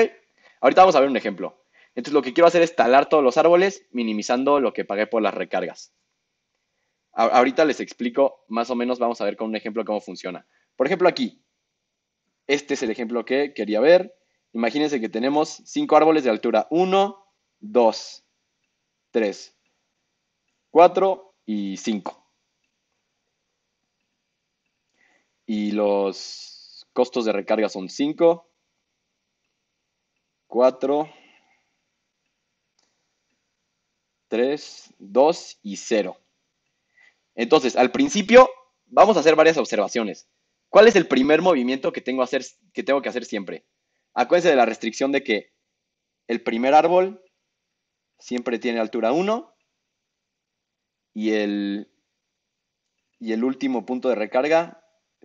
Ahorita vamos a ver un ejemplo. Entonces lo que quiero hacer es talar todos los árboles minimizando lo que pagué por las recargas. ahorita les explico más o menos, vamos a ver con un ejemplo cómo funciona. Por ejemplo aquí, este es el ejemplo que quería ver. Imagínense que tenemos 5 árboles de altura. 1, 2, 3, 4 y 5. Y los costos de recarga son 5, 4, 3, 2 y 0. Entonces, al principio vamos a hacer varias observaciones. ¿Cuál es el primer movimiento que tengo, hacer, que, tengo que hacer siempre? Acuérdense de la restricción de que el primer árbol siempre tiene altura 1 y y el último punto de recarga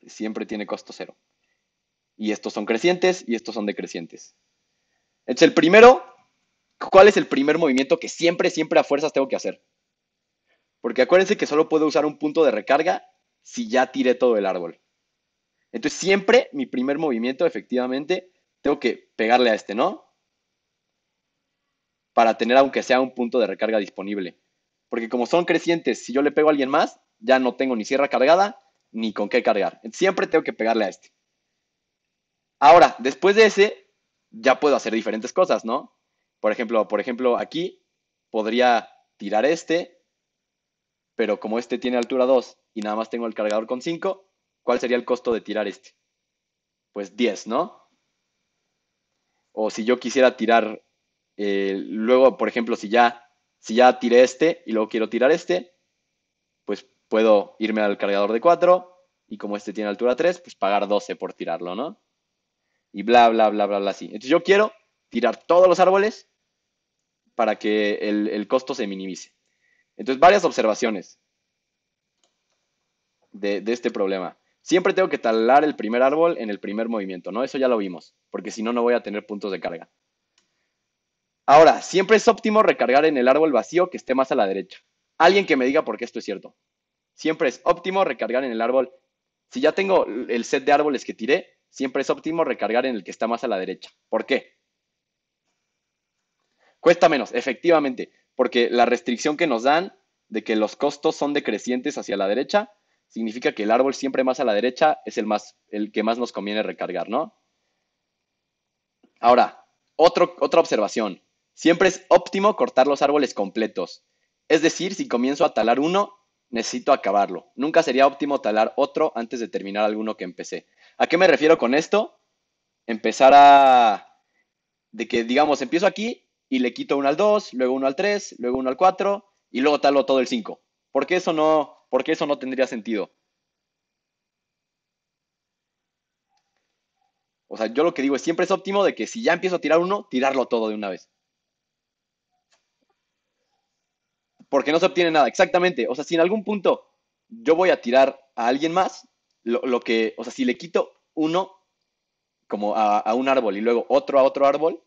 siempre tiene costo cero. Y estos son crecientes y estos son decrecientes. Entonces, el primero, ¿cuál es el primer movimiento que siempre, siempre a fuerzas tengo que hacer? Porque acuérdense que solo puedo usar un punto de recarga si ya tiré todo el árbol. Entonces, siempre mi primer movimiento, efectivamente, tengo que pegarle a este, ¿no? Para tener aunque sea un punto de recarga disponible. Porque como son crecientes, si yo le pego a alguien más, ya no tengo ni sierra cargada, ni con qué cargar. Siempre tengo que pegarle a este. Ahora, después de ese, ya puedo hacer diferentes cosas, ¿no? Por ejemplo, por ejemplo, aquí podría tirar este, pero como este tiene altura 2 y nada más tengo el cargador con 5, ¿cuál sería el costo de tirar este? Pues 10, ¿no? O si yo quisiera tirar, eh, luego, por ejemplo, si ya, si ya tiré este y luego quiero tirar este, pues puedo irme al cargador de 4 y como este tiene altura 3, pues pagar 12 por tirarlo, ¿no? Y bla, bla, bla, bla, bla, así. Entonces yo quiero tirar todos los árboles para que el, costo se minimice. Entonces, varias observaciones de, de, este problema. Siempre tengo que talar el primer árbol en el primer movimiento, ¿no? Eso ya lo vimos, porque si no, no voy a tener puntos de carga. Ahora, siempre es óptimo recargar en el árbol vacío que esté más a la derecha. Alguien que me diga por qué esto es cierto siempre es óptimo recargar en el árbol. Si ya tengo el set de árboles que tiré, siempre es óptimo recargar en el que está más a la derecha. ¿Por qué? Cuesta menos, efectivamente, porque la restricción que nos dan de que los costos son decrecientes hacia la derecha significa que el árbol siempre más a la derecha es el, más, el que más nos conviene recargar, ¿no? Ahora, otra observación. Siempre es óptimo cortar los árboles completos. Es decir, si comienzo a talar uno, necesito acabarlo. Nunca sería óptimo talar otro antes de terminar alguno que empecé. ¿A qué me refiero con esto? Empezar a... De que, digamos, empiezo aquí y le quito uno al 2, luego uno al 3, luego uno al 4 y luego talo todo el 5. Porque eso no, porque eso no tendría sentido. O sea, yo lo que digo es siempre es óptimo de que si ya empiezo a tirar uno, tirarlo todo de una vez. porque no se obtiene nada, exactamente. O sea, si en algún punto yo voy a tirar a alguien más, lo, que, o sea, si le quito uno como a, un árbol y luego otro a otro árbol,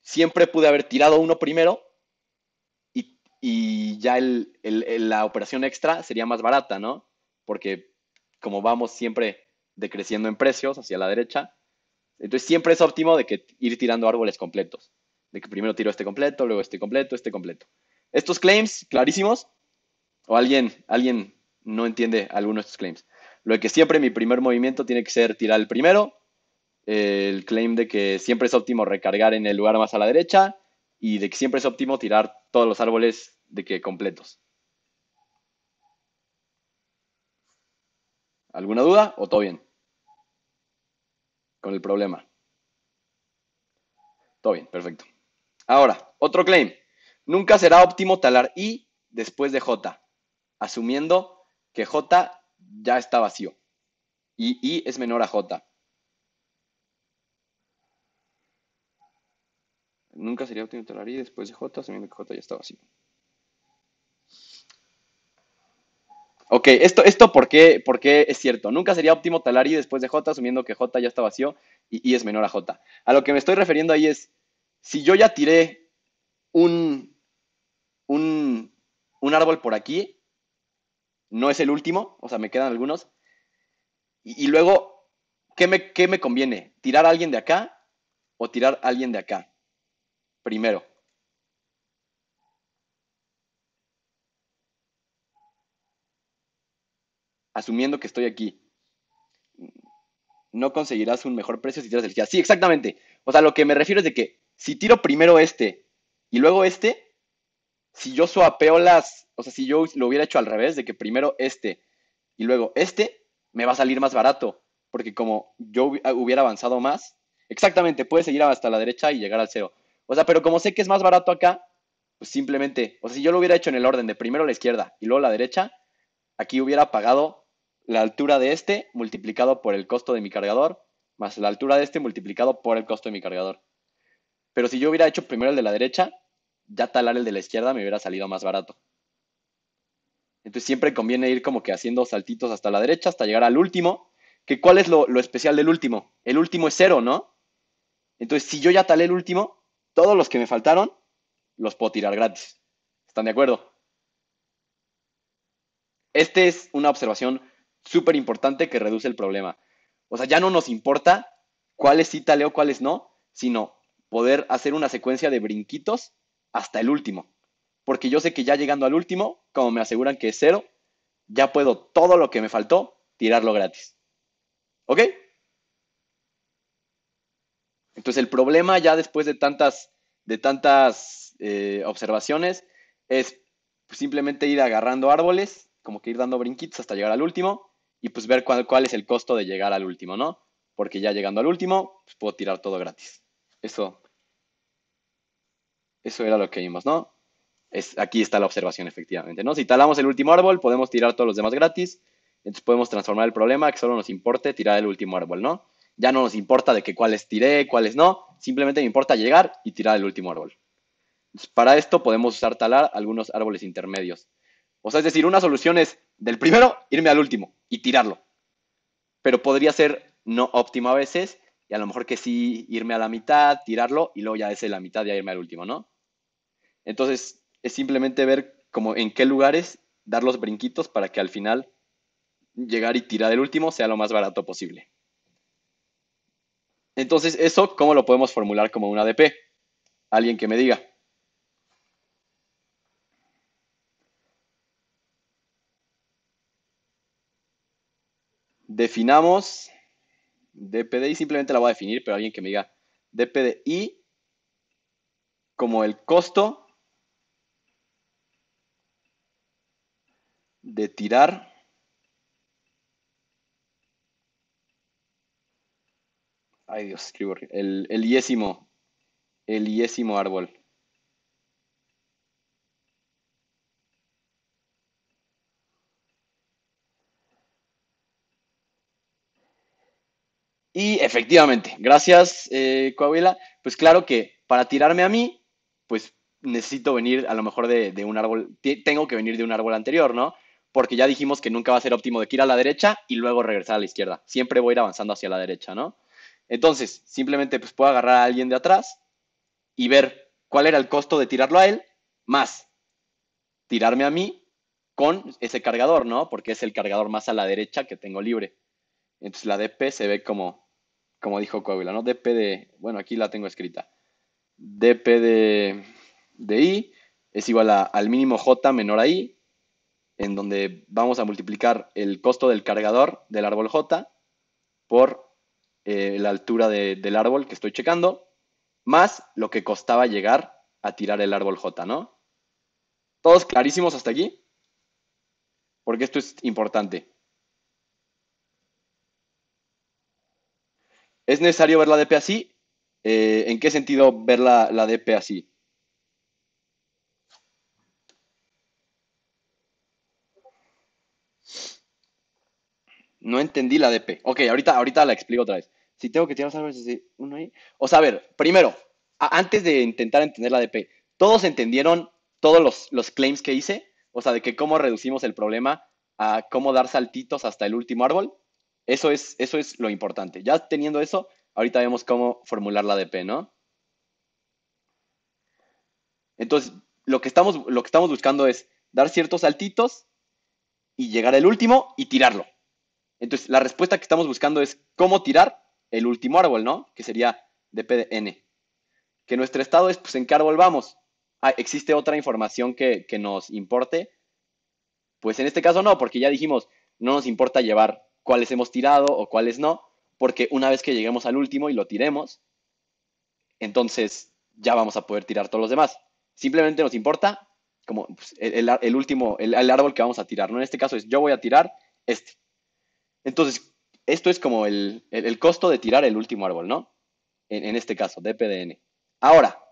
siempre pude haber tirado uno primero y, ya la operación extra sería más barata, ¿no? Porque como vamos siempre decreciendo en precios hacia la derecha, entonces siempre es óptimo de que ir tirando árboles completos, de que primero tiro este completo, luego este completo, este completo estos claims clarísimos o alguien, alguien no entiende alguno de estos claims. Lo de que siempre mi primer movimiento tiene que ser tirar el primero, el claim de que siempre es óptimo recargar en el lugar más a la derecha y de que siempre es óptimo tirar todos los árboles de que completos. ¿Alguna duda o todo bien? Con el problema. Todo bien, perfecto. Ahora, otro claim. Nunca será óptimo talar I después de J, asumiendo que J ya está vacío y I es menor a J. Nunca sería óptimo talar I después de J, asumiendo que J ya está vacío. Ok, esto, esto por qué es cierto. Nunca sería óptimo talar I después de J, asumiendo que J ya está vacío y I es menor a J. A lo que me estoy refiriendo ahí es, si yo ya tiré un un, árbol por aquí, no es el último, o sea, me quedan algunos. Y, luego, ¿qué me, me conviene? ¿Tirar a alguien de acá o tirar a alguien de acá? Primero. Asumiendo que estoy aquí. No conseguirás un mejor precio si tiras el... Sí, exactamente. O sea, lo que me refiero es de que si tiro primero este y luego este, si yo suapeo las, o sea, si yo lo hubiera hecho al revés, de que primero este y luego este, me va a salir más barato, porque como yo ah, hubiera avanzado más, exactamente, puede seguir hasta la derecha y llegar al cero. O sea, pero como sé que es más barato acá, pues simplemente, o sea, si yo lo hubiera hecho en el orden de primero la izquierda y luego la derecha, aquí hubiera pagado la altura de este multiplicado por el costo de mi cargador, más la altura de este multiplicado por el costo de mi cargador. Pero si yo hubiera hecho primero el de la derecha, ya talar el de la izquierda me hubiera salido más barato. Entonces siempre conviene ir como que haciendo saltitos hasta la derecha hasta llegar al último. Que cuál es lo, lo especial del último? El último es cero, ¿no? Entonces, si yo ya talé el último, todos los que me faltaron, los puedo tirar gratis. ¿Están de acuerdo? Esta es una observación súper importante que reduce el problema. O sea, ya no nos importa cuáles sí o cuáles no, sino poder hacer una secuencia de brinquitos hasta el último. Porque yo sé que ya llegando al último, como me aseguran que es cero, ya puedo todo lo que me faltó tirarlo gratis. ¿Ok? Entonces el problema ya después de tantas, de tantas eh, observaciones es simplemente ir agarrando árboles, como que ir dando brinquitos hasta llegar al último y pues ver cuál, cuál es el costo de llegar al último, ¿no? Porque ya llegando al último, pues, puedo tirar todo gratis. Eso eso era lo que vimos, ¿no? Es, aquí está la observación, efectivamente, ¿no? Si talamos el último árbol, podemos tirar todos los demás gratis. Entonces podemos transformar el problema que solo nos importe tirar el último árbol, ¿no? Ya no nos importa de que cuáles tiré, cuáles no. Simplemente me importa llegar y tirar el último árbol. para esto podemos usar talar algunos árboles intermedios. O sea, es decir, una solución es del primero irme al último y tirarlo. Pero podría ser no óptimo a veces y a lo mejor que sí irme a la mitad, tirarlo y luego ya es la mitad ya irme al último, ¿no? Entonces, es simplemente ver en qué lugares dar los brinquitos para que al final llegar y tirar el último sea lo más barato posible. Entonces, eso, ¿cómo lo podemos formular como una DP? Alguien que me diga. Definamos DPDI, simplemente la voy a definir, pero alguien que me diga DPDI como el costo de tirar. Ay Dios, escribo el, el yésimo, el yésimo árbol. Y efectivamente, gracias eh, Coahuila. Pues claro que para tirarme a mí, pues necesito venir a lo mejor de, de un árbol, tengo que venir de un árbol anterior, ¿no? porque ya dijimos que nunca va a ser óptimo de que ir a la derecha y luego regresar a la izquierda. Siempre voy a ir avanzando hacia la derecha, ¿no? Entonces, simplemente pues puedo agarrar a alguien de atrás y ver cuál era el costo de tirarlo a él, más tirarme a mí con ese cargador, ¿no? Porque es el cargador más a la derecha que tengo libre. Entonces la DP se ve como, como dijo Coahuila, ¿no? DP de, bueno, aquí la tengo escrita. DP de, I es igual al mínimo J menor a I en donde vamos a multiplicar el costo del cargador del árbol J por eh, la altura del árbol que estoy checando, más lo que costaba llegar a tirar el árbol J, ¿no? ¿Todos clarísimos hasta aquí? Porque esto es importante. ¿Es necesario ver la DP así? Eh, ¿En qué sentido ver la DP así? no entendí la DP. Ok, ahorita, ahorita la explico otra vez. Si tengo que tirar uno ahí. O sea, a ver, primero, antes de intentar entender la DP, ¿todos entendieron todos los, claims que hice? O sea, de que cómo reducimos el problema a cómo dar saltitos hasta el último árbol. Eso es, eso es lo importante. Ya teniendo eso, ahorita vemos cómo formular la DP, ¿no? Entonces, lo que estamos, lo que estamos buscando es dar ciertos saltitos y llegar al último y tirarlo. Entonces, la respuesta que estamos buscando es cómo tirar el último árbol, ¿no? Que sería de N. Que nuestro estado es, pues, en qué árbol vamos. Ah, ¿Existe otra información que, nos importe? Pues en este caso no, porque ya dijimos, no nos importa llevar cuáles hemos tirado o cuáles no, porque una vez que lleguemos al último y lo tiremos, entonces ya vamos a poder tirar todos los demás. Simplemente nos importa como pues, el, último, el árbol que vamos a tirar. ¿no? En este caso es yo voy a tirar este. Entonces, esto es como el, el, costo de tirar el último árbol, ¿no? En, este caso, de DPDN. Ahora,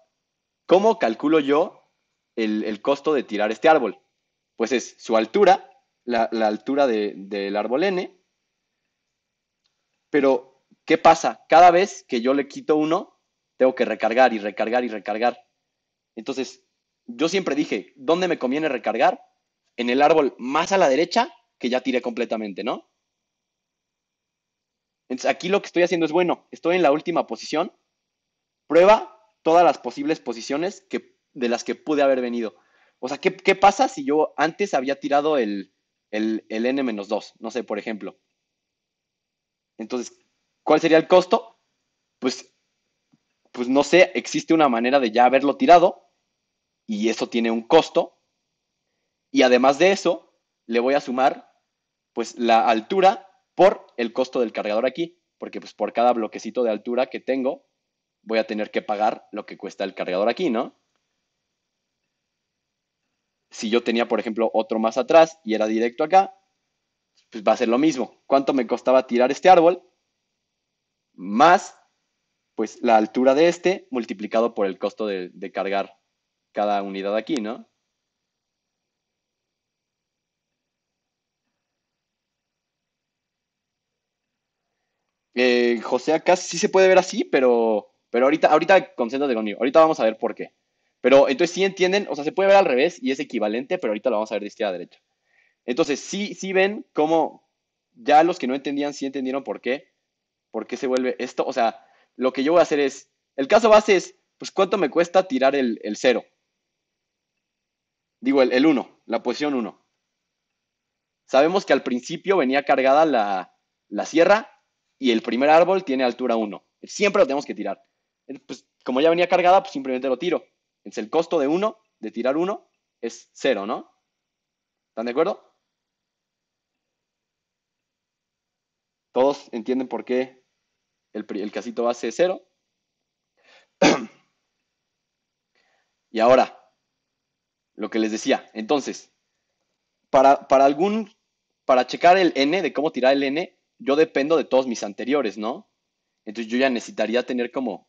¿cómo calculo yo el, el, costo de tirar este árbol? Pues es su altura, la, altura del árbol N, pero ¿qué pasa? Cada vez que yo le quito uno, tengo que recargar y recargar y recargar. Entonces, yo siempre dije, ¿dónde me conviene recargar? En el árbol más a la derecha, que ya tiré completamente, ¿no? Entonces aquí lo que estoy haciendo es, bueno, estoy en la última posición, prueba todas las posibles posiciones que, de las que pude haber venido. O sea, ¿qué, pasa si yo antes había tirado el, el, el N-2? No sé, por ejemplo. Entonces, ¿cuál sería el costo? Pues, pues no sé, existe una manera de ya haberlo tirado y eso tiene un costo. Y además de eso, le voy a sumar pues la altura por el costo del cargador aquí, porque pues por cada bloquecito de altura que tengo, voy a tener que pagar lo que cuesta el cargador aquí, ¿no? Si yo tenía, por ejemplo, otro más atrás y era directo acá, pues va a ser lo mismo. ¿Cuánto me costaba tirar este árbol? Más, pues la altura de este multiplicado por el costo de, de cargar cada unidad aquí, ¿no? Eh, José acá sí se puede ver así, pero, pero ahorita, ahorita concéntrate conmigo. Ahorita vamos a ver por qué. Pero entonces sí entienden, o sea, se puede ver al revés y es equivalente, pero ahorita lo vamos a ver de izquierda a derecha. Entonces sí, sí ven cómo ya los que no entendían sí entendieron por qué, por qué se vuelve esto. O sea, lo que yo voy a hacer es, el caso base es, pues cuánto me cuesta tirar el, 0? cero. Digo, el 1, la posición 1. Sabemos que al principio venía cargada la sierra y el primer árbol tiene altura 1. Siempre lo tenemos que tirar. Eh, pues, como ya venía cargada, pues simplemente lo tiro. Entonces el costo de 1, de tirar 1, es 0, ¿no? ¿Están de acuerdo? Todos entienden por qué el, el casito base es 0. y ahora, lo que les decía. Entonces, para algún, para checar el n, de cómo tirar el n, yo dependo de todos mis anteriores, ¿no? Entonces yo ya necesitaría tener como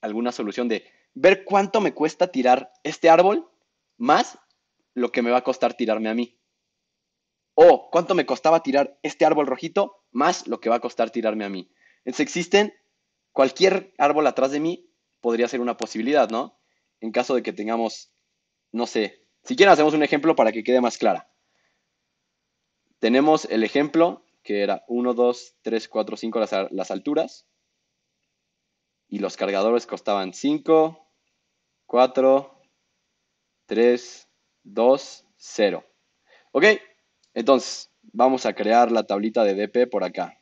alguna solución de ver cuánto me cuesta tirar este árbol más lo que me va a costar tirarme a mí. O cuánto me costaba tirar este árbol rojito más lo que va a costar tirarme a mí. Entonces existen, cualquier árbol atrás de mí podría ser una posibilidad, ¿no? En caso de que tengamos, no sé, si quieren hacemos un ejemplo para que quede más clara. Tenemos el ejemplo que era 1, 2, 3, 4, 5 las, alturas. Y los cargadores costaban 5, 4, 3, 2, 0. Ok, entonces vamos a crear la tablita de DP por acá.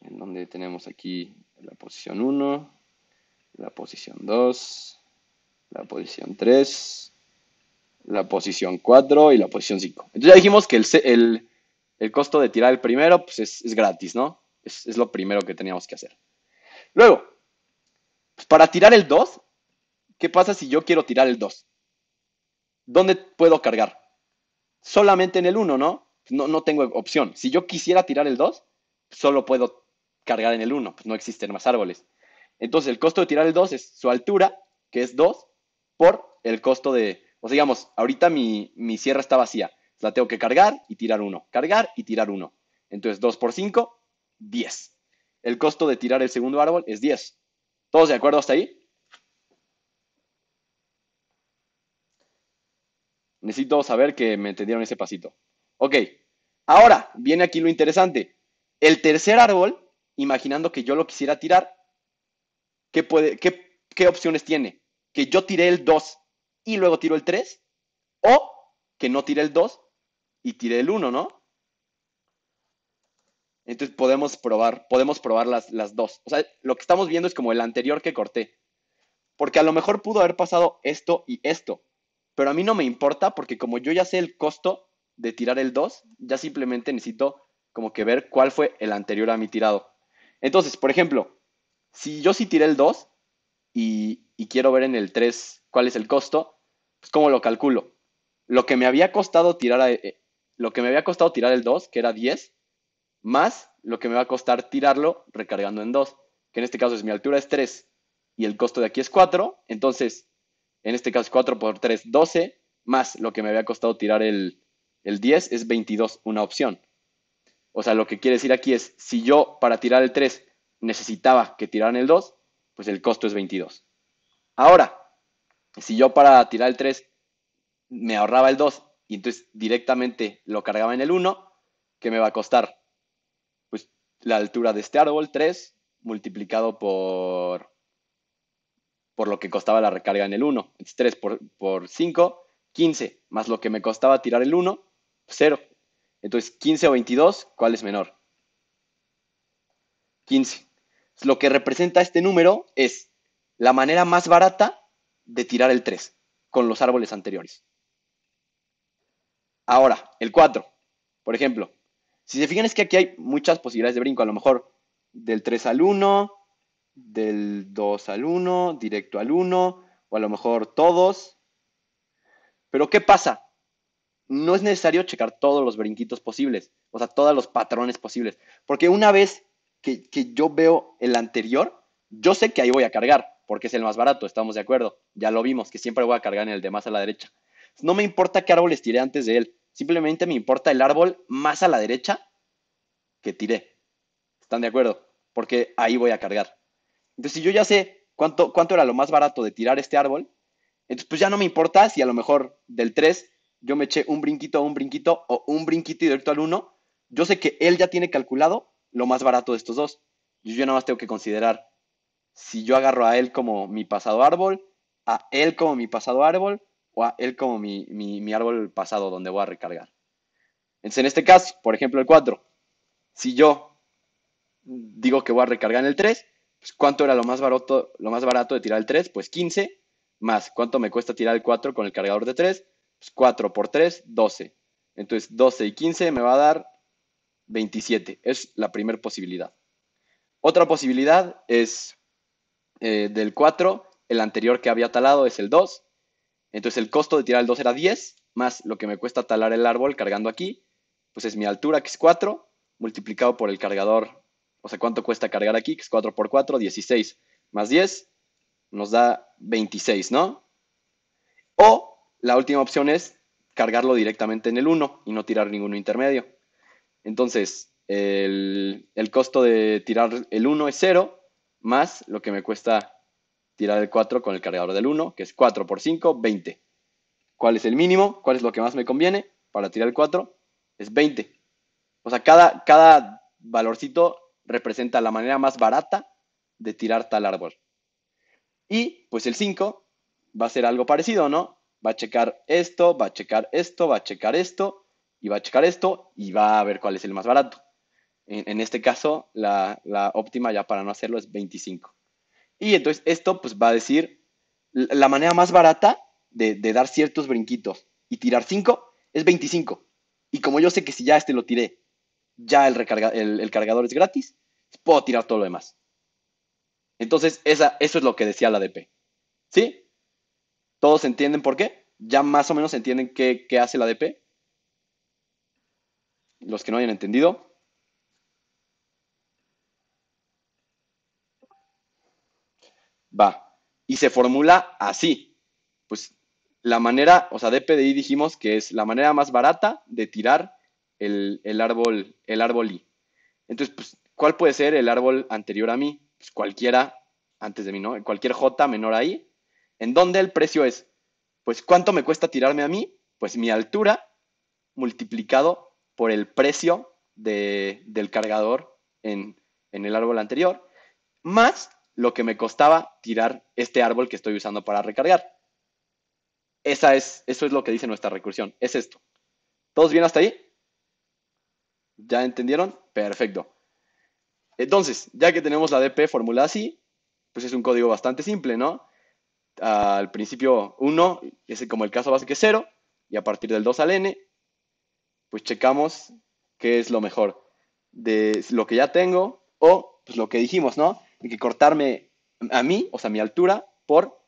En donde tenemos aquí la posición 1, la posición 2, la posición 3, la posición 4 y la posición 5. Entonces ya dijimos que el, costo de tirar el primero pues es, gratis, ¿no? Es, lo primero que teníamos que hacer. Luego, pues, para tirar el 2, ¿qué pasa si yo quiero tirar el 2? ¿Dónde puedo cargar? Solamente en el 1, ¿no? ¿no? No tengo opción. Si yo quisiera tirar el 2, solo puedo cargar en el 1, pues no existen más árboles. Entonces el costo de tirar el 2 es su altura, que es 2, por el costo de, o sea, digamos, ahorita mi, sierra está vacía. La tengo que cargar y tirar uno. Cargar y tirar uno. Entonces, 2 por 5, 10. El costo de tirar el segundo árbol es 10. ¿Todos de acuerdo hasta ahí? Necesito saber que me entendieron ese pasito. Ok, ahora viene aquí lo interesante. El tercer árbol, imaginando que yo lo quisiera tirar, ¿qué, puede, qué, qué opciones tiene? Que yo tiré el 2 y luego tiro el 3, o que no tire el 2 y tire el 1, ¿no? Entonces podemos probar, podemos probar las, las dos. O sea, lo que estamos viendo es como el anterior que corté. Porque a lo mejor pudo haber pasado esto y esto. Pero a mí no me importa porque como yo ya sé el costo de tirar el 2, ya simplemente necesito como que ver cuál fue el anterior a mi tirado. Entonces, por ejemplo, si yo sí tiré el 2 y, y quiero ver en el 3 cuál es el costo, ¿Cómo lo calculo? Lo que me había costado tirar, eh, lo que me había costado tirar el 2, que era 10, más lo que me va a costar tirarlo recargando en 2, que en este caso es mi altura es 3 y el costo de aquí es 4, entonces en este caso 4 por 3, 12, más lo que me había costado tirar el, el 10 es 22, una opción. O sea, lo que quiere decir aquí es, si yo para tirar el 3 necesitaba que tiraran el 2, pues el costo es 22. Ahora, si yo para tirar el 3 me ahorraba el 2 y entonces directamente lo cargaba en el 1, ¿qué me va a costar? Pues la altura de este árbol, 3, multiplicado por, por lo que costaba la recarga en el 1. Es 3 por, por 5, 15, más lo que me costaba tirar el 1, 0. Entonces, 15 o 22, ¿cuál es menor? 15. Lo que representa este número es la manera más barata de tirar el 3 con los árboles anteriores. Ahora, el 4, por ejemplo. Si se fijan es que aquí hay muchas posibilidades de brinco, a lo mejor del 3 al 1, del 2 al 1, directo al 1, o a lo mejor todos. Pero ¿qué pasa? no es necesario checar todos los brinquitos posibles, o sea, todos los patrones posibles, porque una vez que, que, yo veo el anterior, yo sé que ahí voy a cargar porque es el más barato, estamos de acuerdo. Ya lo vimos, que siempre voy a cargar en el de más a la derecha. No me importa qué árboles tiré antes de él, simplemente me importa el árbol más a la derecha que tiré. ¿Están de acuerdo? Porque ahí voy a cargar. Entonces, si yo ya sé cuánto, cuánto era lo más barato de tirar este árbol, entonces pues ya no me importa si a lo mejor del 3 yo me eché un brinquito, un brinquito o un brinquito directo al 1. Yo sé que él ya tiene calculado lo más barato de estos dos. Yo nada más tengo que considerar si yo agarro a él como mi pasado árbol, a él como mi pasado árbol o a él como mi, árbol pasado donde voy a recargar. Entonces, en este caso, por ejemplo, el 4, si yo digo que voy a recargar en el 3, pues, ¿cuánto era lo más, barato, lo más barato de tirar el 3? Pues 15 más cuánto me cuesta tirar el 4 con el cargador de 3, pues 4 por 3, 12. Entonces 12 y 15 me va a dar 27. Es la primera posibilidad. Otra posibilidad es eh, del 4, el anterior que había talado es el 2. Entonces el costo de tirar el 2 era 10, más lo que me cuesta talar el árbol cargando aquí, pues es mi altura, que es 4, multiplicado por el cargador, o sea, cuánto cuesta cargar aquí, que es 4 por 4, 16, más 10, nos da 26, ¿no? O la última opción es cargarlo directamente en el 1 y no tirar ninguno intermedio. Entonces, el, el costo de tirar el 1 es 0, más lo que me cuesta tirar el 4 con el cargador del 1, que es 4 por 5, 20. ¿Cuál es el mínimo? ¿Cuál es lo que más me conviene para tirar el 4? Es 20. O sea, cada, cada valorcito representa la manera más barata de tirar tal árbol. Y pues el 5 va a ser algo parecido, ¿no? Va a checar esto, va a checar esto, va a checar esto, y va a checar esto, y va a ver cuál es el más barato. En, este caso, la, óptima ya para no hacerlo es 25. Y entonces esto pues va a decir la manera más barata de, dar ciertos brinquitos y tirar 5 es 25. Y como yo sé que si ya este lo tiré, ya el, cargador es gratis, puedo tirar todo lo demás. Entonces, esa, eso es lo que decía la DP. ¿Sí? ¿Todos entienden por qué? ¿Ya más o menos entienden qué, qué hace la DP? Los que no hayan entendido, va. Y se formula así. Pues la manera, o sea, DPDI dijimos que es la manera más barata de tirar el, árbol, el árbol I. Entonces, pues, ¿cuál puede ser el árbol anterior a mí? Pues cualquiera antes de mí, ¿no? Cualquier J menor a I. ¿En dónde el precio es? Pues, ¿cuánto me cuesta tirarme a mí? Pues mi altura multiplicado por el precio del cargador en, en el árbol anterior, más lo que me costaba tirar este árbol que estoy usando para recargar. Esa es, eso es lo que dice nuestra recursión. Es esto. ¿Todos bien hasta ahí? ¿Ya entendieron? Perfecto. Entonces, ya que tenemos la DP formulada así, pues es un código bastante simple, ¿no? Al principio 1, es como el caso base que es 0, y a partir del 2 al n, pues checamos qué es lo mejor de lo que ya tengo o pues, lo que dijimos, ¿no? de que cortarme a mí, o sea, mi altura, por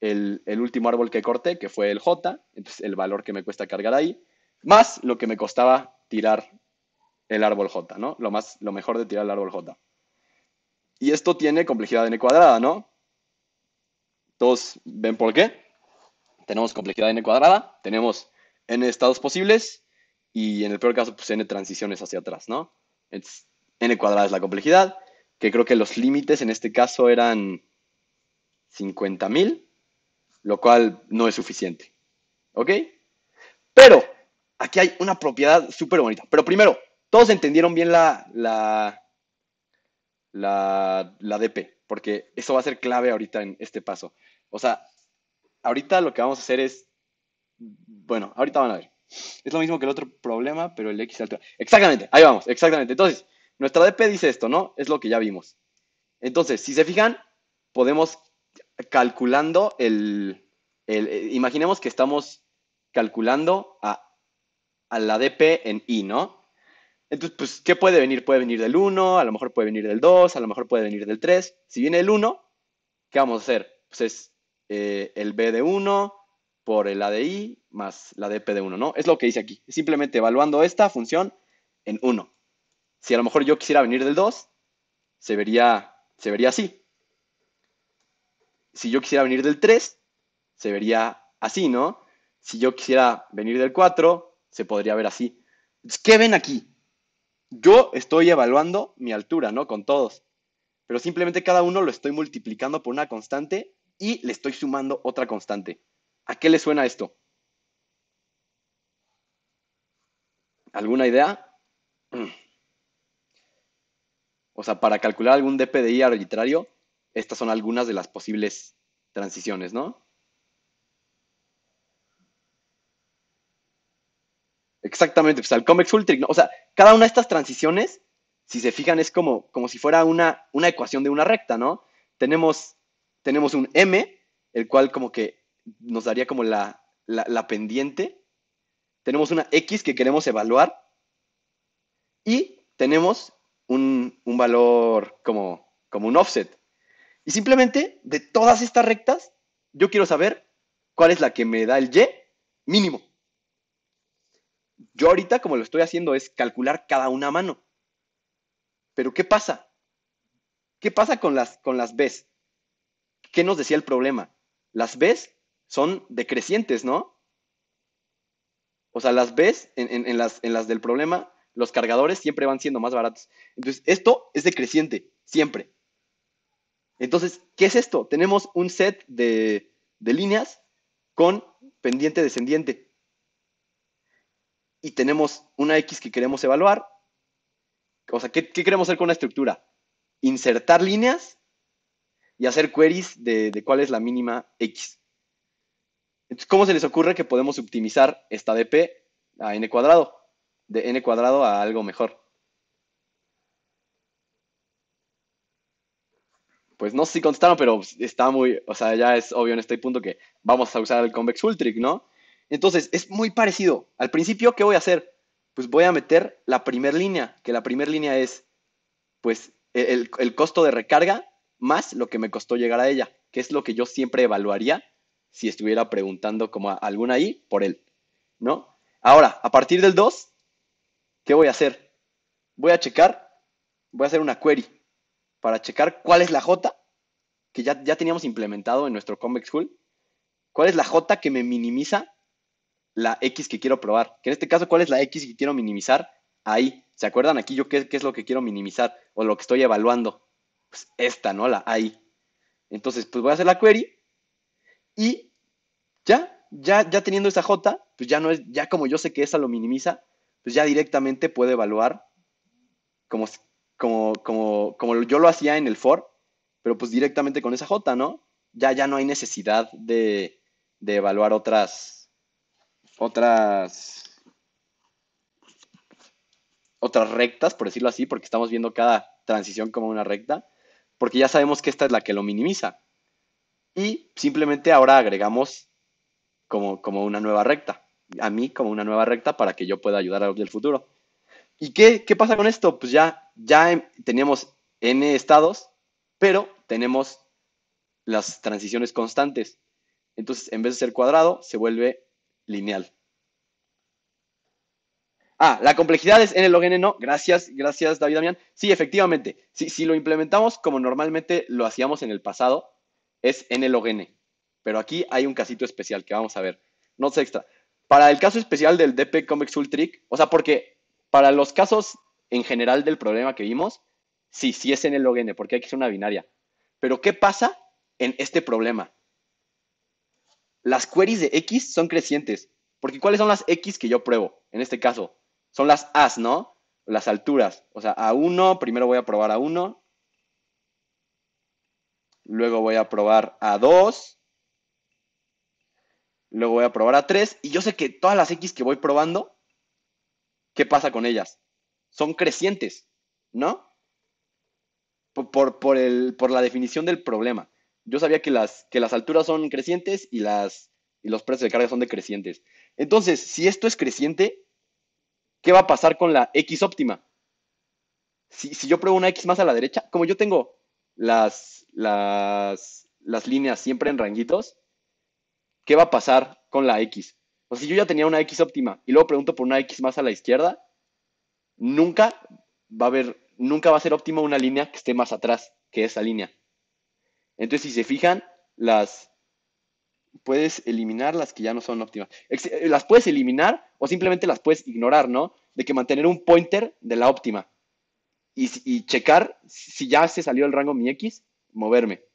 el, último árbol que corté, que fue el J, entonces el valor que me cuesta cargar ahí, más lo que me costaba tirar el árbol J, ¿no? Lo, más, lo mejor de tirar el árbol J. Y esto tiene complejidad n cuadrada, ¿no? Todos ven por qué. Tenemos complejidad n cuadrada, tenemos n estados posibles y en el peor caso, pues n transiciones hacia atrás, ¿no? Entonces, n cuadrada es la complejidad que creo que los límites en este caso eran 50.000 lo cual no es suficiente. ¿Ok? Pero aquí hay una propiedad súper bonita. Pero primero, todos entendieron bien la, la, la, DP, porque eso va a ser clave ahorita en este paso. O sea, ahorita lo que vamos a hacer es, bueno, ahorita van a ver. Es lo mismo que el otro problema, pero el X alto. Exactamente, ahí vamos, exactamente. Entonces, nuestra DP dice esto, ¿no? Es lo que ya vimos. Entonces, si se fijan, podemos calculando el, imaginemos que estamos calculando a, la DP en I, ¿no? Entonces, pues, ¿qué puede venir? Puede venir del 1, a lo mejor puede venir del 2, a lo mejor puede venir del 3. Si viene el 1, ¿qué vamos a hacer? Pues es eh, el B de 1 por el A de I más la DP de 1, ¿no? Es lo que dice aquí. Simplemente evaluando esta función en 1. Si a lo mejor yo quisiera venir del 2, se vería, se vería así. Si yo quisiera venir del 3, se vería así, ¿no? Si yo quisiera venir del 4, se podría ver así. ¿Qué ven aquí? Yo estoy evaluando mi altura, ¿no? Con todos. Pero simplemente cada uno lo estoy multiplicando por una constante y le estoy sumando otra constante. ¿A qué le suena esto? ¿Alguna idea? O sea, para calcular algún DPDI arbitrario, estas son algunas de las posibles transiciones, ¿no? Exactamente, pues al convex ¿no? o sea, cada una de estas transiciones, si se fijan, es como, como si fuera una, ecuación de una recta, ¿no? Tenemos, tenemos un m, el cual como que nos daría como la pendiente, tenemos una x que queremos evaluar, y tenemos un, valor como, como un offset. Y simplemente de todas estas rectas, yo quiero saber cuál es la que me da el Y mínimo. Yo ahorita, como lo estoy haciendo, es calcular cada una mano. Pero ¿qué pasa? ¿Qué pasa con las, con las Bs? ¿Qué nos decía el problema? Las Bs son decrecientes, ¿no? O sea, las Bs en, las, en las del problema los cargadores siempre van siendo más baratos. Entonces, esto es decreciente, siempre. Entonces, ¿qué es esto? Tenemos un set de, líneas con pendiente descendiente. Y tenemos una X que queremos evaluar. O sea, ¿qué, queremos hacer con la estructura? Insertar líneas y hacer queries de, de cuál es la mínima X. Entonces, ¿cómo se les ocurre que podemos optimizar esta DP a n cuadrado? de n cuadrado a algo mejor. Pues no sé si contestaron, pero está muy, o sea, ya es obvio en este punto que vamos a usar el convex trick, ¿no? Entonces, es muy parecido. Al principio, ¿qué voy a hacer? Pues voy a meter la primera línea, que la primera línea es, pues, e-, el, el costo de recarga más lo que me costó llegar a ella, que es lo que yo siempre evaluaría si estuviera preguntando como a alguna I por él, ¿no? Ahora, a partir del 2, ¿Qué voy a hacer? Voy a checar, voy a hacer una query para checar cuál es la J que ya, ya teníamos implementado en nuestro Convex Hull. ¿Cuál es la J que me minimiza la X que quiero probar? Que en este caso, ¿cuál es la X que quiero minimizar? Ahí. ¿Se acuerdan aquí yo qué, es lo que quiero minimizar o lo que estoy evaluando? Pues esta, ¿no? La ahí. Entonces, pues voy a hacer la query y ya, ya, ya teniendo esa J, pues ya no es, ya como yo sé que esa lo minimiza, pues ya directamente puede evaluar como, como, yo lo hacía en el for, pero pues directamente con esa J, ¿no? Ya, ya no hay necesidad de, evaluar otras, otras, otras rectas, por decirlo así, porque estamos viendo cada transición como una recta, porque ya sabemos que esta es la que lo minimiza. Y simplemente ahora agregamos como una nueva recta a mí como una nueva recta para que yo pueda ayudar a los del futuro. ¿Y qué, pasa con esto? Pues ya, ya em, tenemos n estados, pero tenemos las transiciones constantes. Entonces, en vez de ser cuadrado, se vuelve lineal. Ah, la complejidad es n log n, no. Gracias, gracias, David Damián. Sí, efectivamente. Si, lo implementamos como normalmente lo hacíamos en el pasado, es n log n. Pero aquí hay un casito especial que vamos a ver. se extra. Para el caso especial del DP Comic Trick, o sea, porque para los casos en general del problema que vimos, sí, sí es en el log n, porque hay que una binaria. Pero, ¿qué pasa en este problema? Las queries de X son crecientes, porque ¿cuáles son las X que yo pruebo en este caso? Son las As, ¿no? Las alturas. O sea, A1, primero voy a probar A1, luego voy a probar A2, luego voy a probar a 3 y yo sé que todas las X que voy probando, ¿qué pasa con ellas? Son crecientes, ¿no? Por, por, la definición del problema. Yo sabía que las, que las alturas son crecientes y, las, los precios de carga son decrecientes. Entonces, si esto es creciente, ¿qué va a pasar con la X óptima? Si, yo pruebo una X más a la derecha, como yo tengo las, las, las líneas siempre en ranguitos, ¿qué va a pasar con la X? O si yo ya tenía una X óptima y luego pregunto por una X más a la izquierda, nunca va a haber, nunca va a ser óptima una línea que esté más atrás que esa línea. Entonces, si se fijan, las puedes eliminar las que ya no son óptimas. Eh, las puedes eliminar o simplemente las puedes ignorar, ¿no? De que mantener un pointer de la óptima y, y checar si ya se salió el rango mi X, moverme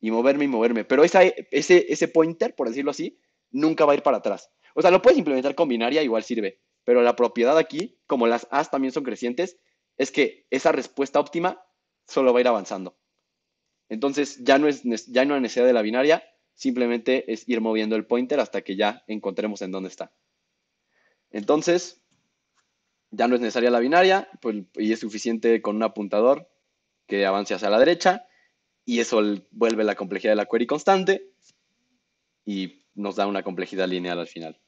y moverme y moverme. Pero ese, ese pointer, por decirlo así, nunca va a ir para atrás. O sea, lo puedes implementar con binaria, igual sirve. Pero la propiedad aquí, como las As también son crecientes, es que esa respuesta óptima solo va a ir avanzando. Entonces ya no es ya no hay necesidad de la binaria, simplemente es ir moviendo el pointer hasta que ya encontremos en dónde está. Entonces, ya no es necesaria la binaria, pues, y es suficiente con un apuntador que avance hacia la derecha y eso vuelve la complejidad de la query constante y nos da una complejidad lineal al final.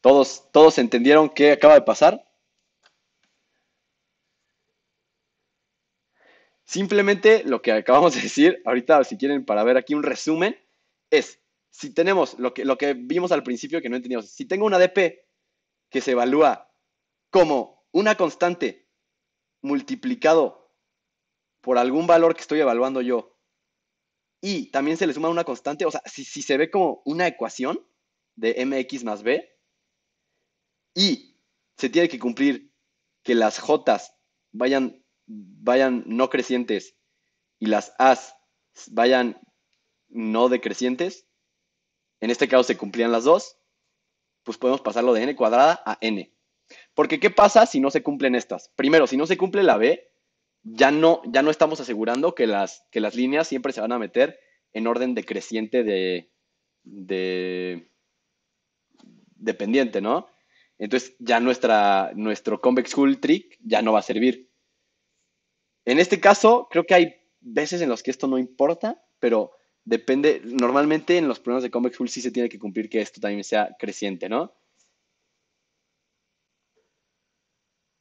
¿Todos, todos entendieron qué acaba de pasar? Simplemente lo que acabamos de decir, ahorita si quieren para ver aquí un resumen, es si tenemos lo que, lo que vimos al principio que no entendíamos, si tengo una DP que se evalúa como una constante multiplicado por algún valor que estoy evaluando yo y también se le suma una constante, o sea, si, se ve como una ecuación de mx más b y se tiene que cumplir que las j vayan, vayan no crecientes y las as vayan no decrecientes, en este caso se cumplían las dos, pues podemos pasarlo de n cuadrada a n. Porque ¿qué pasa si no se cumplen estas? Primero, si no se cumple la B, ya no, ya no estamos asegurando que las, que las líneas siempre se van a meter en orden decreciente de, de, pendiente, ¿no? Entonces ya nuestra, nuestro convex hull trick ya no va a servir. En este caso, creo que hay veces en las que esto no importa, pero depende, normalmente en los problemas de convex hull sí se tiene que cumplir que esto también sea creciente, ¿no?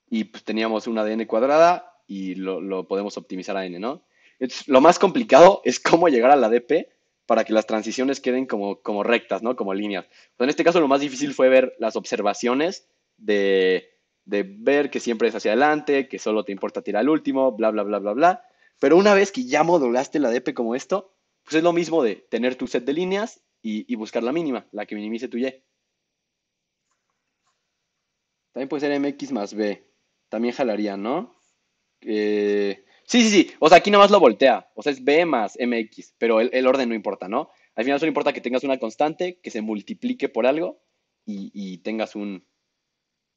y pues, teníamos una de n cuadrada y lo, podemos optimizar a n, ¿no? Entonces, lo más complicado es cómo llegar a la DP para que las transiciones queden como, como rectas, ¿no? Como líneas. en este caso lo más difícil fue ver las observaciones de, ver que siempre es hacia adelante, que solo te importa tirar al último, bla, bla, bla, bla, bla. Pero una vez que ya modulaste la DP como esto, pues es lo mismo de tener tu set de líneas y, y buscar la mínima, la que minimice tu Y. También puede ser MX más B. También jalaría, ¿no? Eh, sí, sí, sí. O sea, aquí nada más lo voltea. O sea, es B más MX, pero el, orden no importa, ¿no? Al final solo importa que tengas una constante, que se multiplique por algo y, tengas un,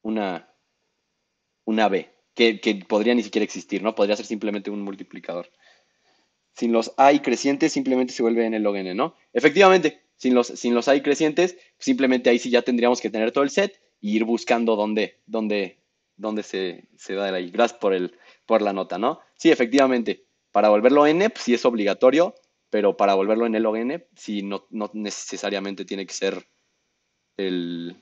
una, una B, que, podría ni siquiera existir, ¿no? Podría ser simplemente un multiplicador. Sin los A y crecientes, simplemente se vuelve N log N, ¿no? Efectivamente, sin los, sin los A y crecientes, simplemente ahí sí ya tendríamos que tener todo el set y ir buscando dónde, dónde dónde se, da va de ahí. Gracias por, el, por la nota, ¿no? Sí, efectivamente, para volverlo N, pues, sí es obligatorio, pero para volverlo en el N, sí no, no necesariamente tiene que ser el,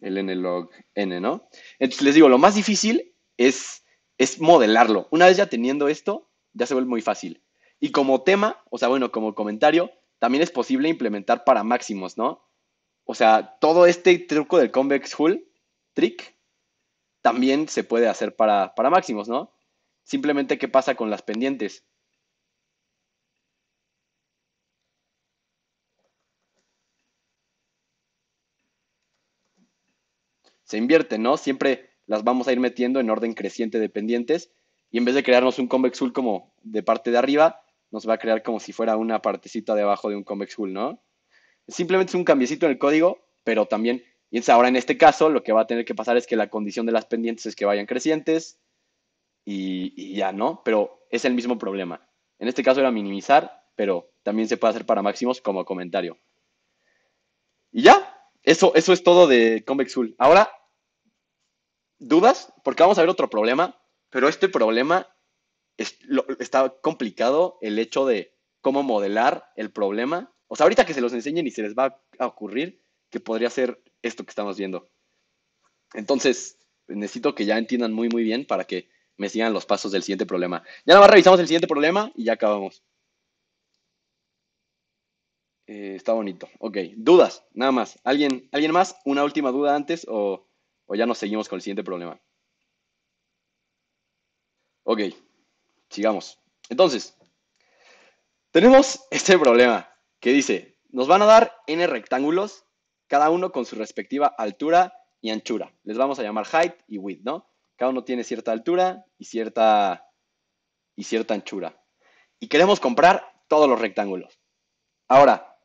el log n, ¿no? Entonces les digo, lo más difícil es, es modelarlo. Una vez ya teniendo esto, ya se vuelve muy fácil. Y como tema, o sea, bueno, como comentario, también es posible implementar para máximos, ¿no? O sea, todo este truco del convex hull, trick, también se puede hacer para, máximos, ¿no? Simplemente qué pasa con las pendientes. Se invierte, ¿no? Siempre las vamos a ir metiendo en orden creciente de pendientes y en vez de crearnos un convex hull como de parte de arriba, nos va a crear como si fuera una partecita de abajo de un convex hull, ¿no? Simplemente es un cambiecito en el código, pero también y ahora en este caso lo que va a tener que pasar es que la condición de las pendientes es que vayan crecientes y, ya, ¿no? Pero es el mismo problema. En este caso era minimizar, pero también se puede hacer para máximos como comentario. Y ya, eso, eso es todo de Convexul. Ahora, ¿dudas? Porque vamos a ver otro problema, pero este problema está complicado el hecho de cómo modelar el problema. O sea, ahorita que se los enseñen y se les va a ocurrir que podría ser esto que estamos viendo. Entonces, necesito que ya entiendan muy, muy bien para que me sigan los pasos del siguiente problema. Ya nada más revisamos el siguiente problema y ya acabamos. Eh, está bonito. Ok, dudas, nada más. ¿Alguien, ¿alguien más? ¿Una última duda antes o ya nos seguimos con el siguiente problema? Ok, sigamos. Entonces, tenemos este problema que dice, nos van a dar n rectángulos cada uno con su respectiva altura y anchura. Les vamos a llamar height y width, ¿no? Cada uno tiene cierta altura y cierta, y cierta anchura. Y queremos comprar todos los rectángulos. Ahora,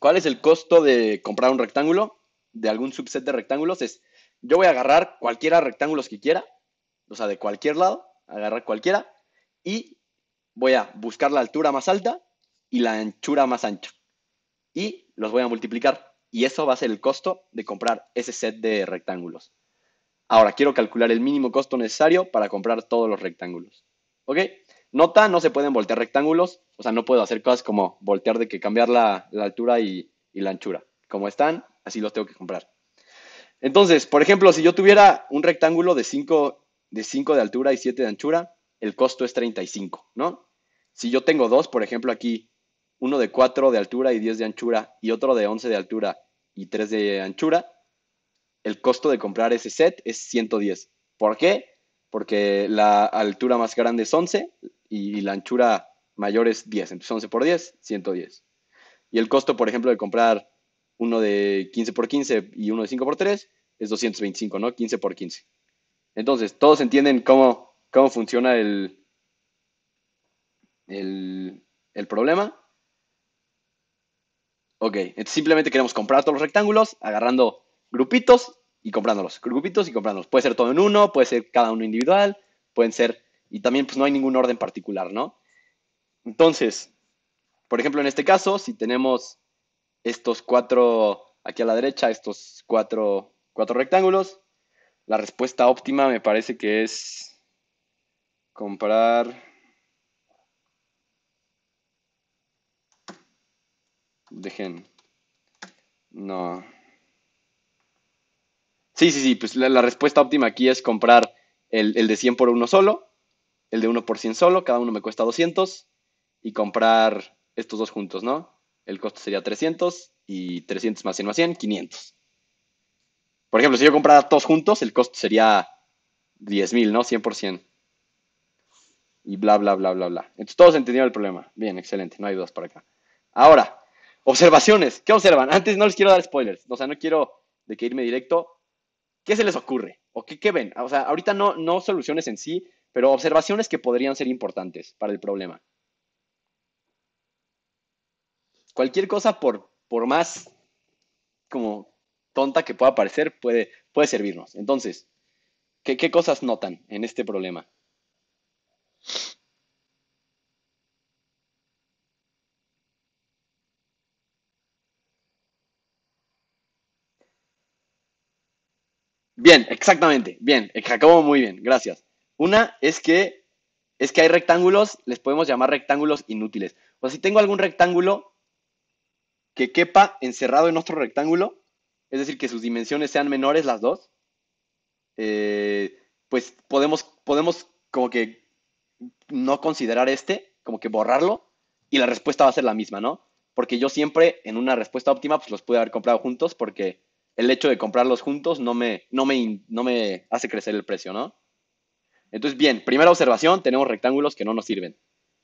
¿cuál es el costo de comprar un rectángulo? De algún subset de rectángulos es, yo voy a agarrar cualquiera rectángulos que quiera, o sea, de cualquier lado, agarrar cualquiera, y voy a buscar la altura más alta y la anchura más ancha. Y los voy a multiplicar. Y eso va a ser el costo de comprar ese set de rectángulos. Ahora, quiero calcular el mínimo costo necesario para comprar todos los rectángulos. ¿Ok? Nota, no se pueden voltear rectángulos. O sea, no puedo hacer cosas como voltear de que cambiar la, altura y, la anchura. Como están, así los tengo que comprar. Entonces, por ejemplo, si yo tuviera un rectángulo de 5 de, 5 de altura y 7 de anchura, el costo es 35, ¿no? Si yo tengo dos, por ejemplo, aquí uno de 4 de altura y 10 de anchura y otro de 11 de altura y 3 de anchura, el costo de comprar ese set es 110. ¿Por qué? Porque la altura más grande es 11 y la anchura mayor es 10. Entonces 11 por 10, 110. Y el costo, por ejemplo, de comprar uno de 15 por 15 y uno de 5 por 3 es 225, ¿no? 15 por 15. Entonces, todos entienden cómo, cómo funciona el, el, el problema. Ok, entonces simplemente queremos comprar todos los rectángulos agarrando grupitos y comprándolos, grupitos y comprándolos. Puede ser todo en uno, puede ser cada uno individual, pueden ser, y también pues no hay ningún orden particular, ¿no? Entonces, por ejemplo, en este caso, si tenemos estos cuatro, aquí a la derecha, estos cuatro, cuatro rectángulos, la respuesta óptima me parece que es comprar Dejen. No. Sí, sí, sí, pues la, respuesta óptima aquí es comprar el, de 100 por 1 solo, el de 1 por 100 solo, cada uno me cuesta 200, y comprar estos dos juntos, ¿no? El costo sería 300 y 300 más 100 más 100, 500. Por ejemplo, si yo comprara todos juntos, el costo sería 10.000, ¿no? 100 por 100. Y bla, bla, bla, bla, bla. Entonces todos entendieron el problema. Bien, excelente, no hay dudas por acá. Ahora, Observaciones. ¿Qué observan? Antes no les quiero dar spoilers. O sea, no quiero de que irme directo. ¿Qué se les ocurre? ¿O qué, ven? O sea, ahorita no, no soluciones en sí, pero observaciones que podrían ser importantes para el problema. Cualquier cosa, por, por más como tonta que pueda parecer, puede, puede servirnos. Entonces, ¿qué, ¿qué cosas notan en este problema? Bien, exactamente, bien, eh, acabo muy bien, gracias. Una es que, es que hay rectángulos, les podemos llamar rectángulos inútiles. O sea, si tengo algún rectángulo que quepa encerrado en otro rectángulo, es decir, que sus dimensiones sean menores las dos, eh, pues podemos, podemos como que no considerar este, como que borrarlo, y la respuesta va a ser la misma, ¿no? Porque yo siempre en una respuesta óptima, pues los pude haber comprado juntos porque el hecho de comprarlos juntos no me, no me, no me hace crecer el precio, ¿no? Entonces, bien, primera observación, tenemos rectángulos que no nos sirven.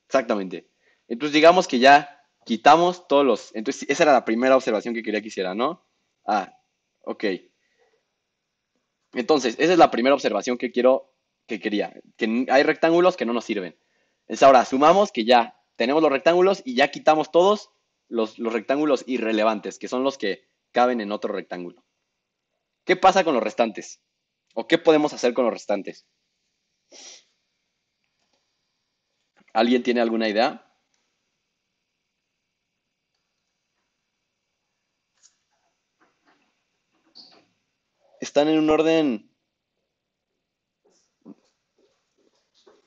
Exactamente. Entonces, digamos que ya quitamos todos los... Entonces, esa era la primera observación que quería que hiciera, ¿no? Ah, ok. Entonces, esa es la primera observación que quiero, que quería. Que hay rectángulos que no nos sirven. Entonces, ahora, sumamos que ya tenemos los rectángulos y ya quitamos todos los rectángulos irrelevantes, que son los que caben en otro rectángulo. ¿Qué pasa con los restantes? ¿O qué podemos hacer con los restantes? ¿Alguien tiene alguna idea? Están en un orden.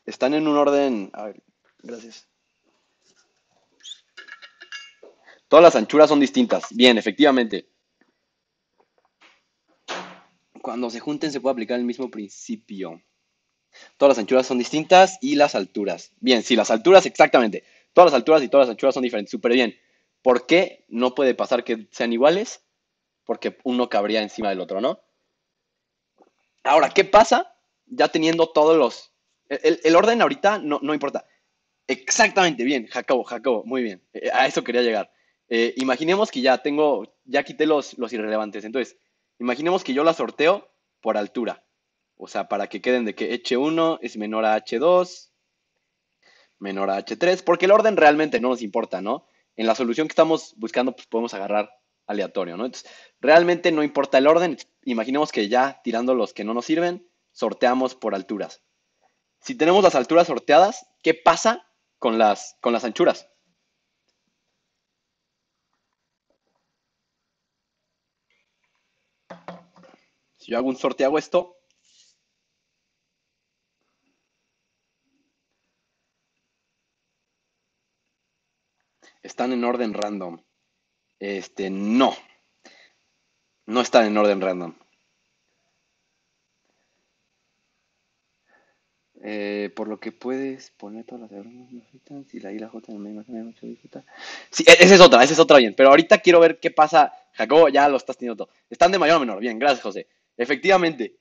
Están en un orden. A ver, gracias. Todas las anchuras son distintas. Bien, efectivamente cuando se junten se puede aplicar el mismo principio. Todas las anchuras son distintas y las alturas. Bien, sí, las alturas exactamente. Todas las alturas y todas las anchuras son diferentes. Súper bien. ¿Por qué no puede pasar que sean iguales? Porque uno cabría encima del otro, ¿no? Ahora, ¿qué pasa ya teniendo todos los... El, orden ahorita no, no, importa. Exactamente, bien, Jacobo, Jacobo, muy bien. Eh, a eso quería llegar. Eh, imaginemos que ya tengo, ya quité los, los irrelevantes. Entonces, Imaginemos que yo la sorteo por altura. O sea, para que queden de que H1 es menor a H2, menor a H3, porque el orden realmente no nos importa, ¿no? En la solución que estamos buscando, pues podemos agarrar aleatorio, ¿no? Entonces, realmente no importa el orden. Imaginemos que ya tirando los que no nos sirven, sorteamos por alturas. Si tenemos las alturas sorteadas, ¿qué pasa con las, con las anchuras? yo hago un sorteo, hago esto. Están en orden random. Este, no. No están en orden random. Eh, por lo que puedes poner todas las Si la I la J en mucho Sí, e-, esa es otra, esa es otra bien. Pero ahorita quiero ver qué pasa. Jacobo, ya lo estás teniendo todo. Están de mayor a menor. Bien, gracias, José. Efectivamente,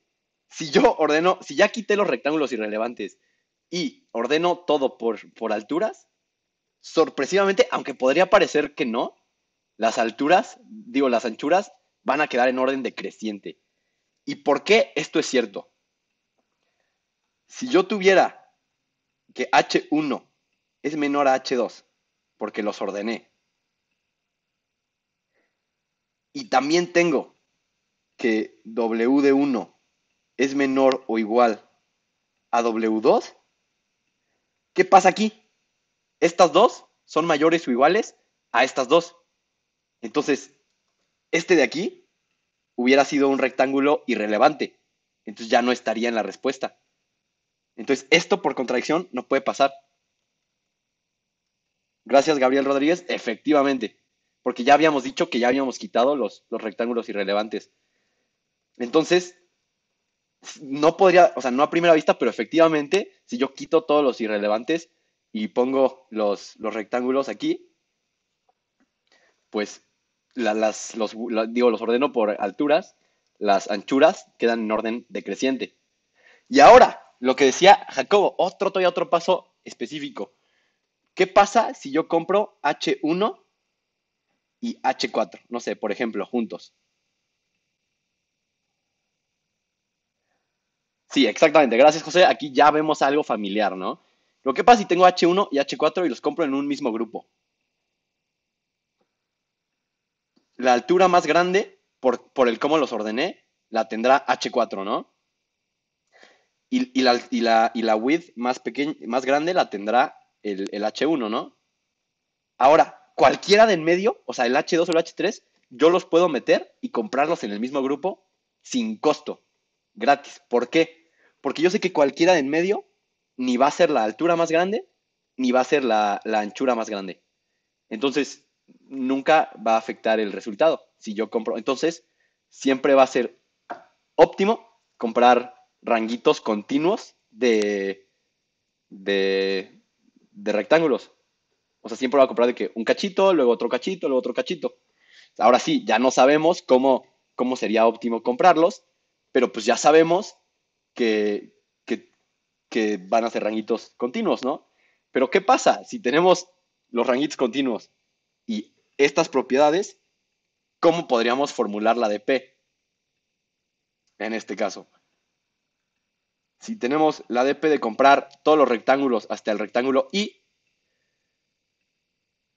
si yo ordeno, si ya quité los rectángulos irrelevantes y ordeno todo por, por alturas, sorpresivamente, aunque podría parecer que no, las alturas, digo, las anchuras van a quedar en orden decreciente. ¿Y por qué esto es cierto? Si yo tuviera que H1 es menor a H2, porque los ordené, y también tengo que W de 1 es menor o igual a W2, ¿qué pasa aquí? Estas dos son mayores o iguales a estas dos. Entonces, este de aquí hubiera sido un rectángulo irrelevante. Entonces ya no estaría en la respuesta. Entonces, esto por contradicción no puede pasar. Gracias, Gabriel Rodríguez. Efectivamente, porque ya habíamos dicho que ya habíamos quitado los, los rectángulos irrelevantes. Entonces, no podría, o sea, no a primera vista, pero efectivamente, si yo quito todos los irrelevantes y pongo los, rectángulos aquí, pues las, los, digo, los ordeno por alturas, las anchuras quedan en orden decreciente. Y ahora, lo que decía Jacobo, otro todavía otro paso específico. ¿Qué pasa si yo compro H1 y H4? No sé, por ejemplo, juntos. Sí, exactamente. Gracias, José. Aquí ya vemos algo familiar, ¿no? Lo que pasa si tengo H1 y H4 y los compro en un mismo grupo. La altura más grande, por, el cómo los ordené, la tendrá H4, ¿no? Y, la, y, la, width más, más grande la tendrá el, el, H1, ¿no? Ahora, cualquiera de en medio, o sea, el H2 o el H3, yo los puedo meter y comprarlos en el mismo grupo sin costo gratis. ¿Por qué? Porque yo sé que cualquiera de en medio ni va a ser la altura más grande, ni va a ser la, anchura más grande. Entonces, nunca va a afectar el resultado si yo compro. Entonces, siempre va a ser óptimo comprar ranguitos continuos de, de, de rectángulos. O sea, siempre va a comprar de que un cachito, luego otro cachito, luego otro cachito. Ahora sí, ya no sabemos cómo, cómo sería óptimo comprarlos, pero pues ya sabemos que, van a ser ranguitos continuos, ¿no? Pero ¿qué pasa si tenemos los ranguitos continuos y estas propiedades? ¿Cómo podríamos formular la DP? En este caso. Si tenemos la DP de comprar todos los rectángulos hasta el rectángulo I,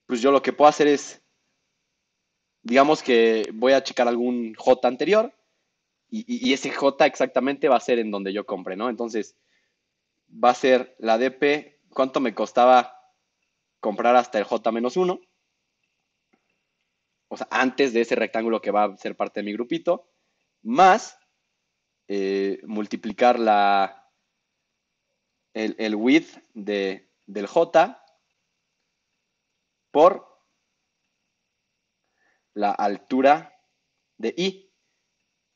pues yo lo que puedo hacer es, digamos que voy a checar algún J anterior, y, ese J exactamente va a ser en donde yo compre, ¿no? Entonces, va a ser la DP, ¿cuánto me costaba comprar hasta el J-1? O sea, antes de ese rectángulo que va a ser parte de mi grupito, más eh, multiplicar la, el, width de, del J por la altura de I.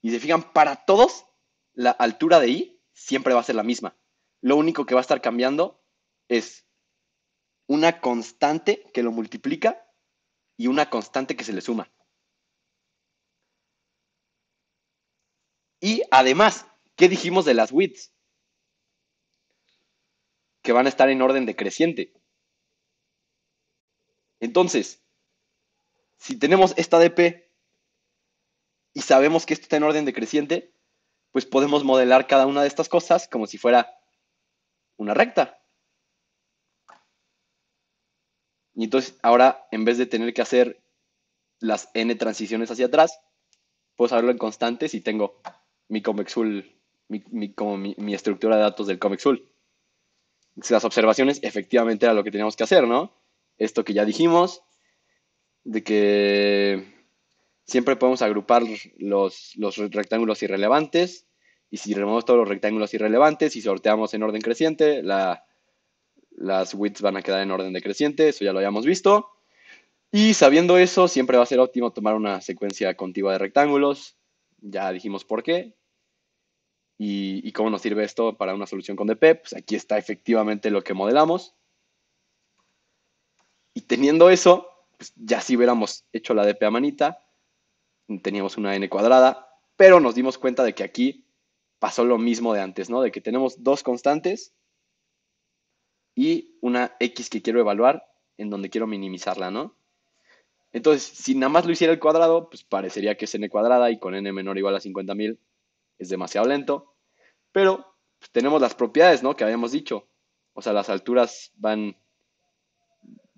Y se fijan, para todos, la altura de I siempre va a ser la misma. Lo único que va a estar cambiando es una constante que lo multiplica y una constante que se le suma. Y además, ¿qué dijimos de las widths? Que van a estar en orden decreciente. Entonces, si tenemos esta DP y sabemos que esto está en orden decreciente, pues podemos modelar cada una de estas cosas como si fuera una recta. Y entonces ahora, en vez de tener que hacer las n transiciones hacia atrás, puedo saberlo en constantes y tengo mi Comexul, mi, mi, mi, estructura de datos del si Las observaciones efectivamente era lo que teníamos que hacer, ¿no? Esto que ya dijimos, de que Siempre podemos agrupar los, los rectángulos irrelevantes y si removemos todos los rectángulos irrelevantes y sorteamos en orden creciente, las widths van a quedar en orden decreciente, eso ya lo habíamos visto. Y sabiendo eso, siempre va a ser óptimo tomar una secuencia contigua de rectángulos. Ya dijimos por qué. Y, cómo nos sirve esto para una solución con DP. Pues aquí está efectivamente lo que modelamos. Y teniendo eso, pues ya si hubiéramos hecho la DP a manita, teníamos una n cuadrada, pero nos dimos cuenta de que aquí pasó lo mismo de antes, ¿no? De que tenemos dos constantes y una x que quiero evaluar en donde quiero minimizarla, ¿no? Entonces, si nada más lo hiciera el cuadrado, pues parecería que es n cuadrada y con n menor o igual a 50.000 es demasiado lento, pero pues, tenemos las propiedades, ¿no? Que habíamos dicho. O sea, las alturas van,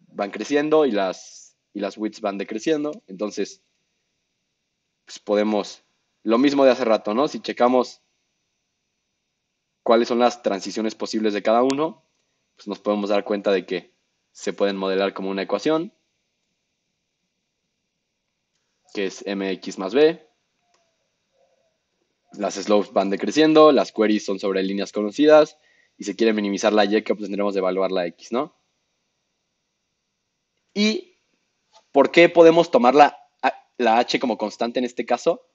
van creciendo y las, y las widths van decreciendo, entonces pues podemos, lo mismo de hace rato, ¿no? Si checamos cuáles son las transiciones posibles de cada uno, pues nos podemos dar cuenta de que se pueden modelar como una ecuación, que es mx más b. Las slopes van decreciendo, las queries son sobre líneas conocidas, y si quiere minimizar la y que tendremos de evaluar la x, ¿no? ¿Y por qué podemos tomarla la H como constante en este caso,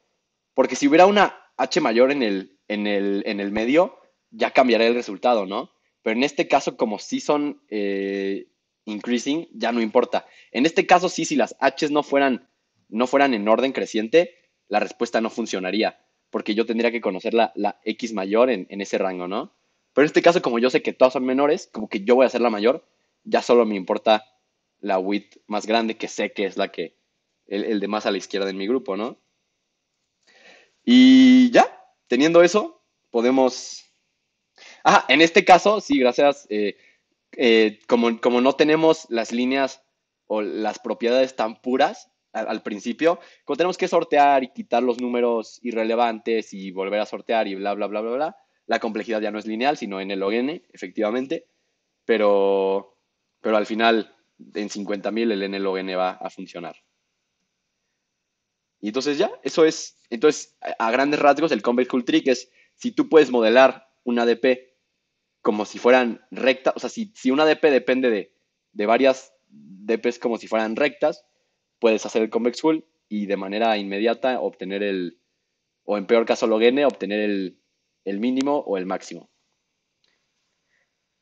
porque si hubiera una H mayor en el, el, en el medio, ya cambiaría el resultado, ¿no? Pero en este caso, como sí son eh, increasing, ya no importa. En este caso, sí, si las H no fueran, no fueran en orden creciente, la respuesta no funcionaría, porque yo tendría que conocer la, la X mayor en, en, ese rango, ¿no? Pero en este caso, como yo sé que todas son menores, como que yo voy a hacer la mayor, ya solo me importa la width más grande que sé que es la que, el, de más a la izquierda en mi grupo, ¿no? Y ya, teniendo eso, podemos... Ah, en este caso, sí, gracias. Eh, eh, como, no tenemos las líneas o las propiedades tan puras al, principio, como tenemos que sortear y quitar los números irrelevantes y volver a sortear y bla, bla, bla, bla, bla, la complejidad ya no es lineal, sino en el n, efectivamente. Pero, pero al final, en 50.000 el n log n e va a funcionar. Y entonces ya, eso es, entonces a, grandes rasgos el convex hull Trick es, si tú puedes modelar una DP como si fueran rectas, o sea, si, si un ADP depende de, varias DPs como si fueran rectas, puedes hacer el Convex hull y de manera inmediata obtener el, o en peor caso log n, obtener el, mínimo o el máximo.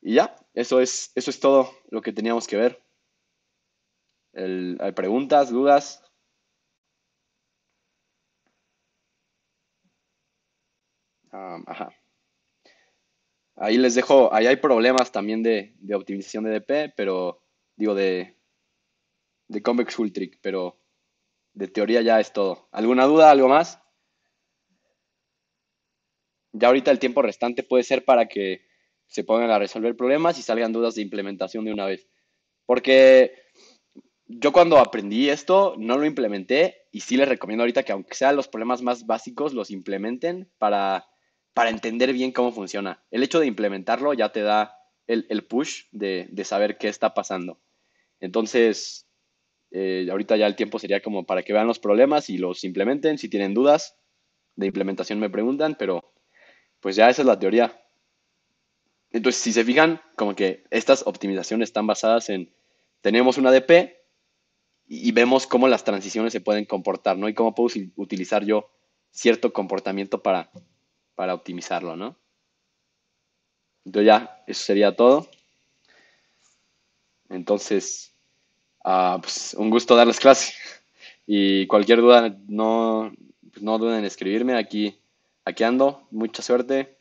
Y ya, eso es, eso es todo lo que teníamos que ver. hay preguntas, dudas. Ahí les dejo, ahí hay problemas también de, optimización de DP, pero digo de, de Convex full Trick, pero de teoría ya es todo. ¿Alguna duda, algo más? Ya ahorita el tiempo restante puede ser para que se pongan a resolver problemas y salgan dudas de implementación de una vez. Porque yo cuando aprendí esto no lo implementé y sí les recomiendo ahorita que aunque sean los problemas más básicos los implementen para para entender bien cómo funciona. El hecho de implementarlo ya te da el, push de, saber qué está pasando. Entonces, eh, ahorita ya el tiempo sería como para que vean los problemas y los implementen. Si tienen dudas de implementación me preguntan, pero pues ya esa es la teoría. Entonces, si se fijan, como que estas optimizaciones están basadas en, tenemos una DP y vemos cómo las transiciones se pueden comportar, ¿no? Y cómo puedo utilizar yo cierto comportamiento para para optimizarlo, ¿no? Entonces ya, eso sería todo. Entonces, ah, pues un gusto darles clase. Y cualquier duda, no, pues, no duden en escribirme. Aquí, aquí ando. Mucha suerte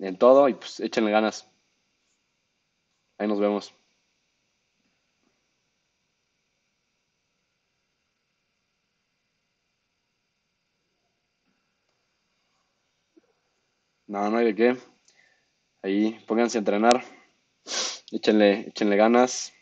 en todo y pues échenle ganas. Ahí nos vemos. No, no hay de qué. Ahí pónganse a entrenar. Échenle, échenle ganas.